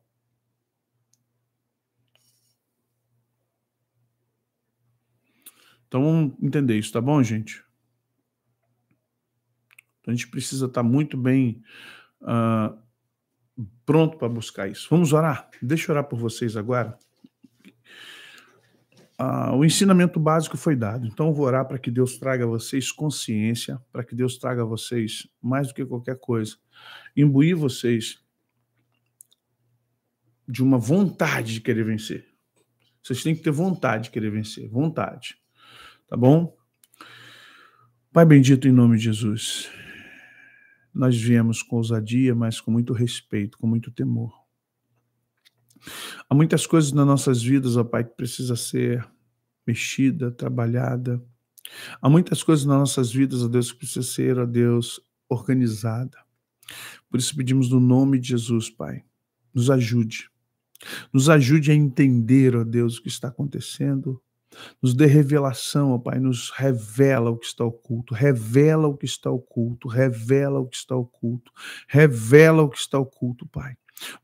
[SPEAKER 1] Então vamos entender isso, tá bom, gente? Então a gente precisa estar tá muito bem uh, pronto para buscar isso. Vamos orar? Deixa eu orar por vocês agora. Uh, o ensinamento básico foi dado, então eu vou orar para que Deus traga a vocês consciência, para que Deus traga a vocês, mais do que qualquer coisa, imbuir vocês de uma vontade de querer vencer. Vocês têm que ter vontade de querer vencer, vontade. Tá bom? Pai bendito, em nome de Jesus, nós viemos com ousadia, mas com muito respeito, com muito temor. Há muitas coisas nas nossas vidas, ó Pai, que precisa ser mexida, trabalhada. Há muitas coisas nas nossas vidas, ó Deus, que precisa ser, ó Deus, organizada. Por isso pedimos no nome de Jesus, Pai, nos ajude. Nos ajude a entender, ó Deus, o que está acontecendo nos dê revelação, ó Pai, nos revela o que está oculto, revela o que está oculto, revela o que está oculto, revela o que está oculto, Pai.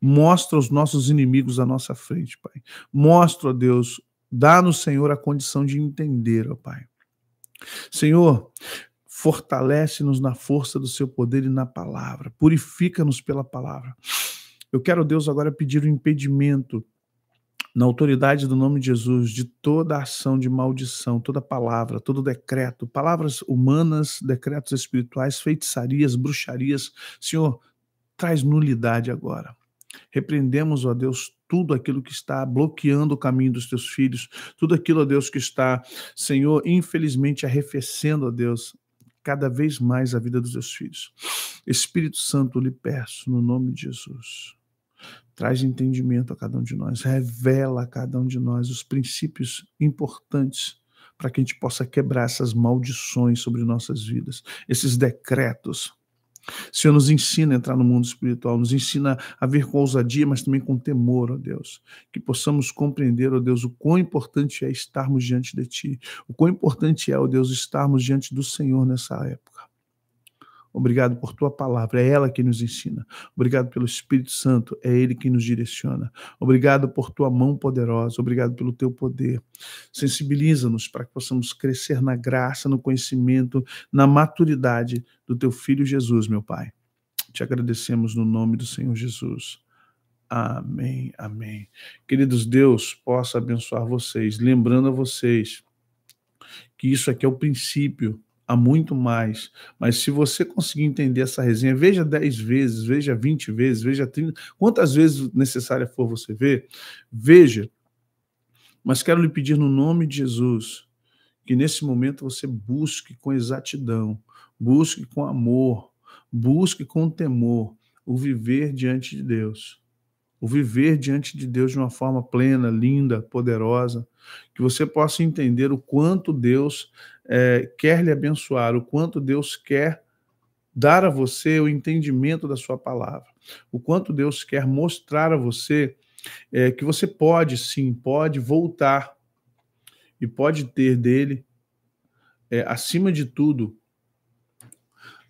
[SPEAKER 1] Mostra os nossos inimigos à nossa frente, Pai. Mostra, ó Deus, dá-nos, Senhor, a condição de entender, ó Pai. Senhor, fortalece-nos na força do seu poder e na palavra, purifica-nos pela palavra. Eu quero, Deus, agora pedir o um impedimento na autoridade do nome de Jesus, de toda ação de maldição, toda palavra, todo decreto, palavras humanas, decretos espirituais, feitiçarias, bruxarias. Senhor, traz nulidade agora. Repreendemos, ó Deus, tudo aquilo que está bloqueando o caminho dos teus filhos, tudo aquilo, ó Deus, que está, Senhor, infelizmente arrefecendo, ó Deus, cada vez mais a vida dos teus filhos. Espírito Santo, lhe peço, no nome de Jesus traz entendimento a cada um de nós, revela a cada um de nós os princípios importantes para que a gente possa quebrar essas maldições sobre nossas vidas, esses decretos. O Senhor nos ensina a entrar no mundo espiritual, nos ensina a ver com ousadia, mas também com temor, ó Deus. Que possamos compreender, ó Deus, o quão importante é estarmos diante de Ti, o quão importante é, ó Deus, estarmos diante do Senhor nessa época. Obrigado por tua palavra, é ela que nos ensina. Obrigado pelo Espírito Santo, é ele que nos direciona. Obrigado por tua mão poderosa, obrigado pelo teu poder. Sensibiliza-nos para que possamos crescer na graça, no conhecimento, na maturidade do teu filho Jesus, meu Pai. Te agradecemos no nome do Senhor Jesus. Amém, amém. Queridos, Deus possa abençoar vocês, lembrando a vocês que isso aqui é o princípio há muito mais. Mas se você conseguir entender essa resenha, veja 10 vezes, veja 20 vezes, veja 30, quantas vezes necessária for você ver, veja. Mas quero lhe pedir no nome de Jesus que nesse momento você busque com exatidão, busque com amor, busque com temor o viver diante de Deus o viver diante de Deus de uma forma plena, linda, poderosa, que você possa entender o quanto Deus é, quer lhe abençoar, o quanto Deus quer dar a você o entendimento da sua palavra, o quanto Deus quer mostrar a você é, que você pode sim, pode voltar e pode ter dele, é, acima de tudo,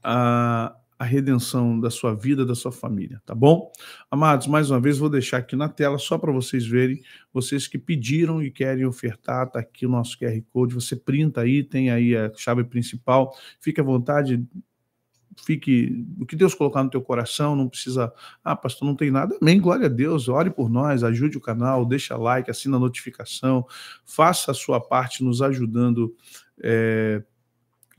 [SPEAKER 1] a, a redenção da sua vida, da sua família, tá bom? Amados, mais uma vez vou deixar aqui na tela só para vocês verem, vocês que pediram e querem ofertar, tá aqui o nosso QR Code, você printa aí, tem aí a chave principal, fique à vontade, fique o que Deus colocar no teu coração, não precisa, ah, pastor, não tem nada. Amém, glória a Deus. Ore por nós, ajude o canal, deixa like, assina a notificação, faça a sua parte nos ajudando é,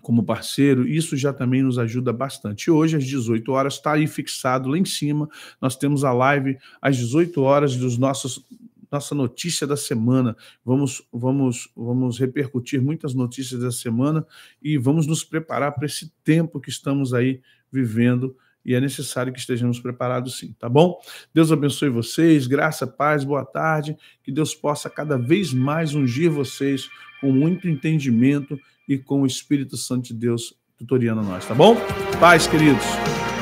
[SPEAKER 1] como parceiro, isso já também nos ajuda bastante. hoje, às 18 horas, está aí fixado lá em cima. Nós temos a live às 18 horas dos nossos nossa notícia da semana. Vamos, vamos, vamos repercutir muitas notícias da semana e vamos nos preparar para esse tempo que estamos aí vivendo. E é necessário que estejamos preparados sim, tá bom? Deus abençoe vocês, graça, paz, boa tarde. Que Deus possa cada vez mais ungir vocês com muito entendimento e com o Espírito Santo de Deus tutoriando nós, tá bom? Paz, queridos.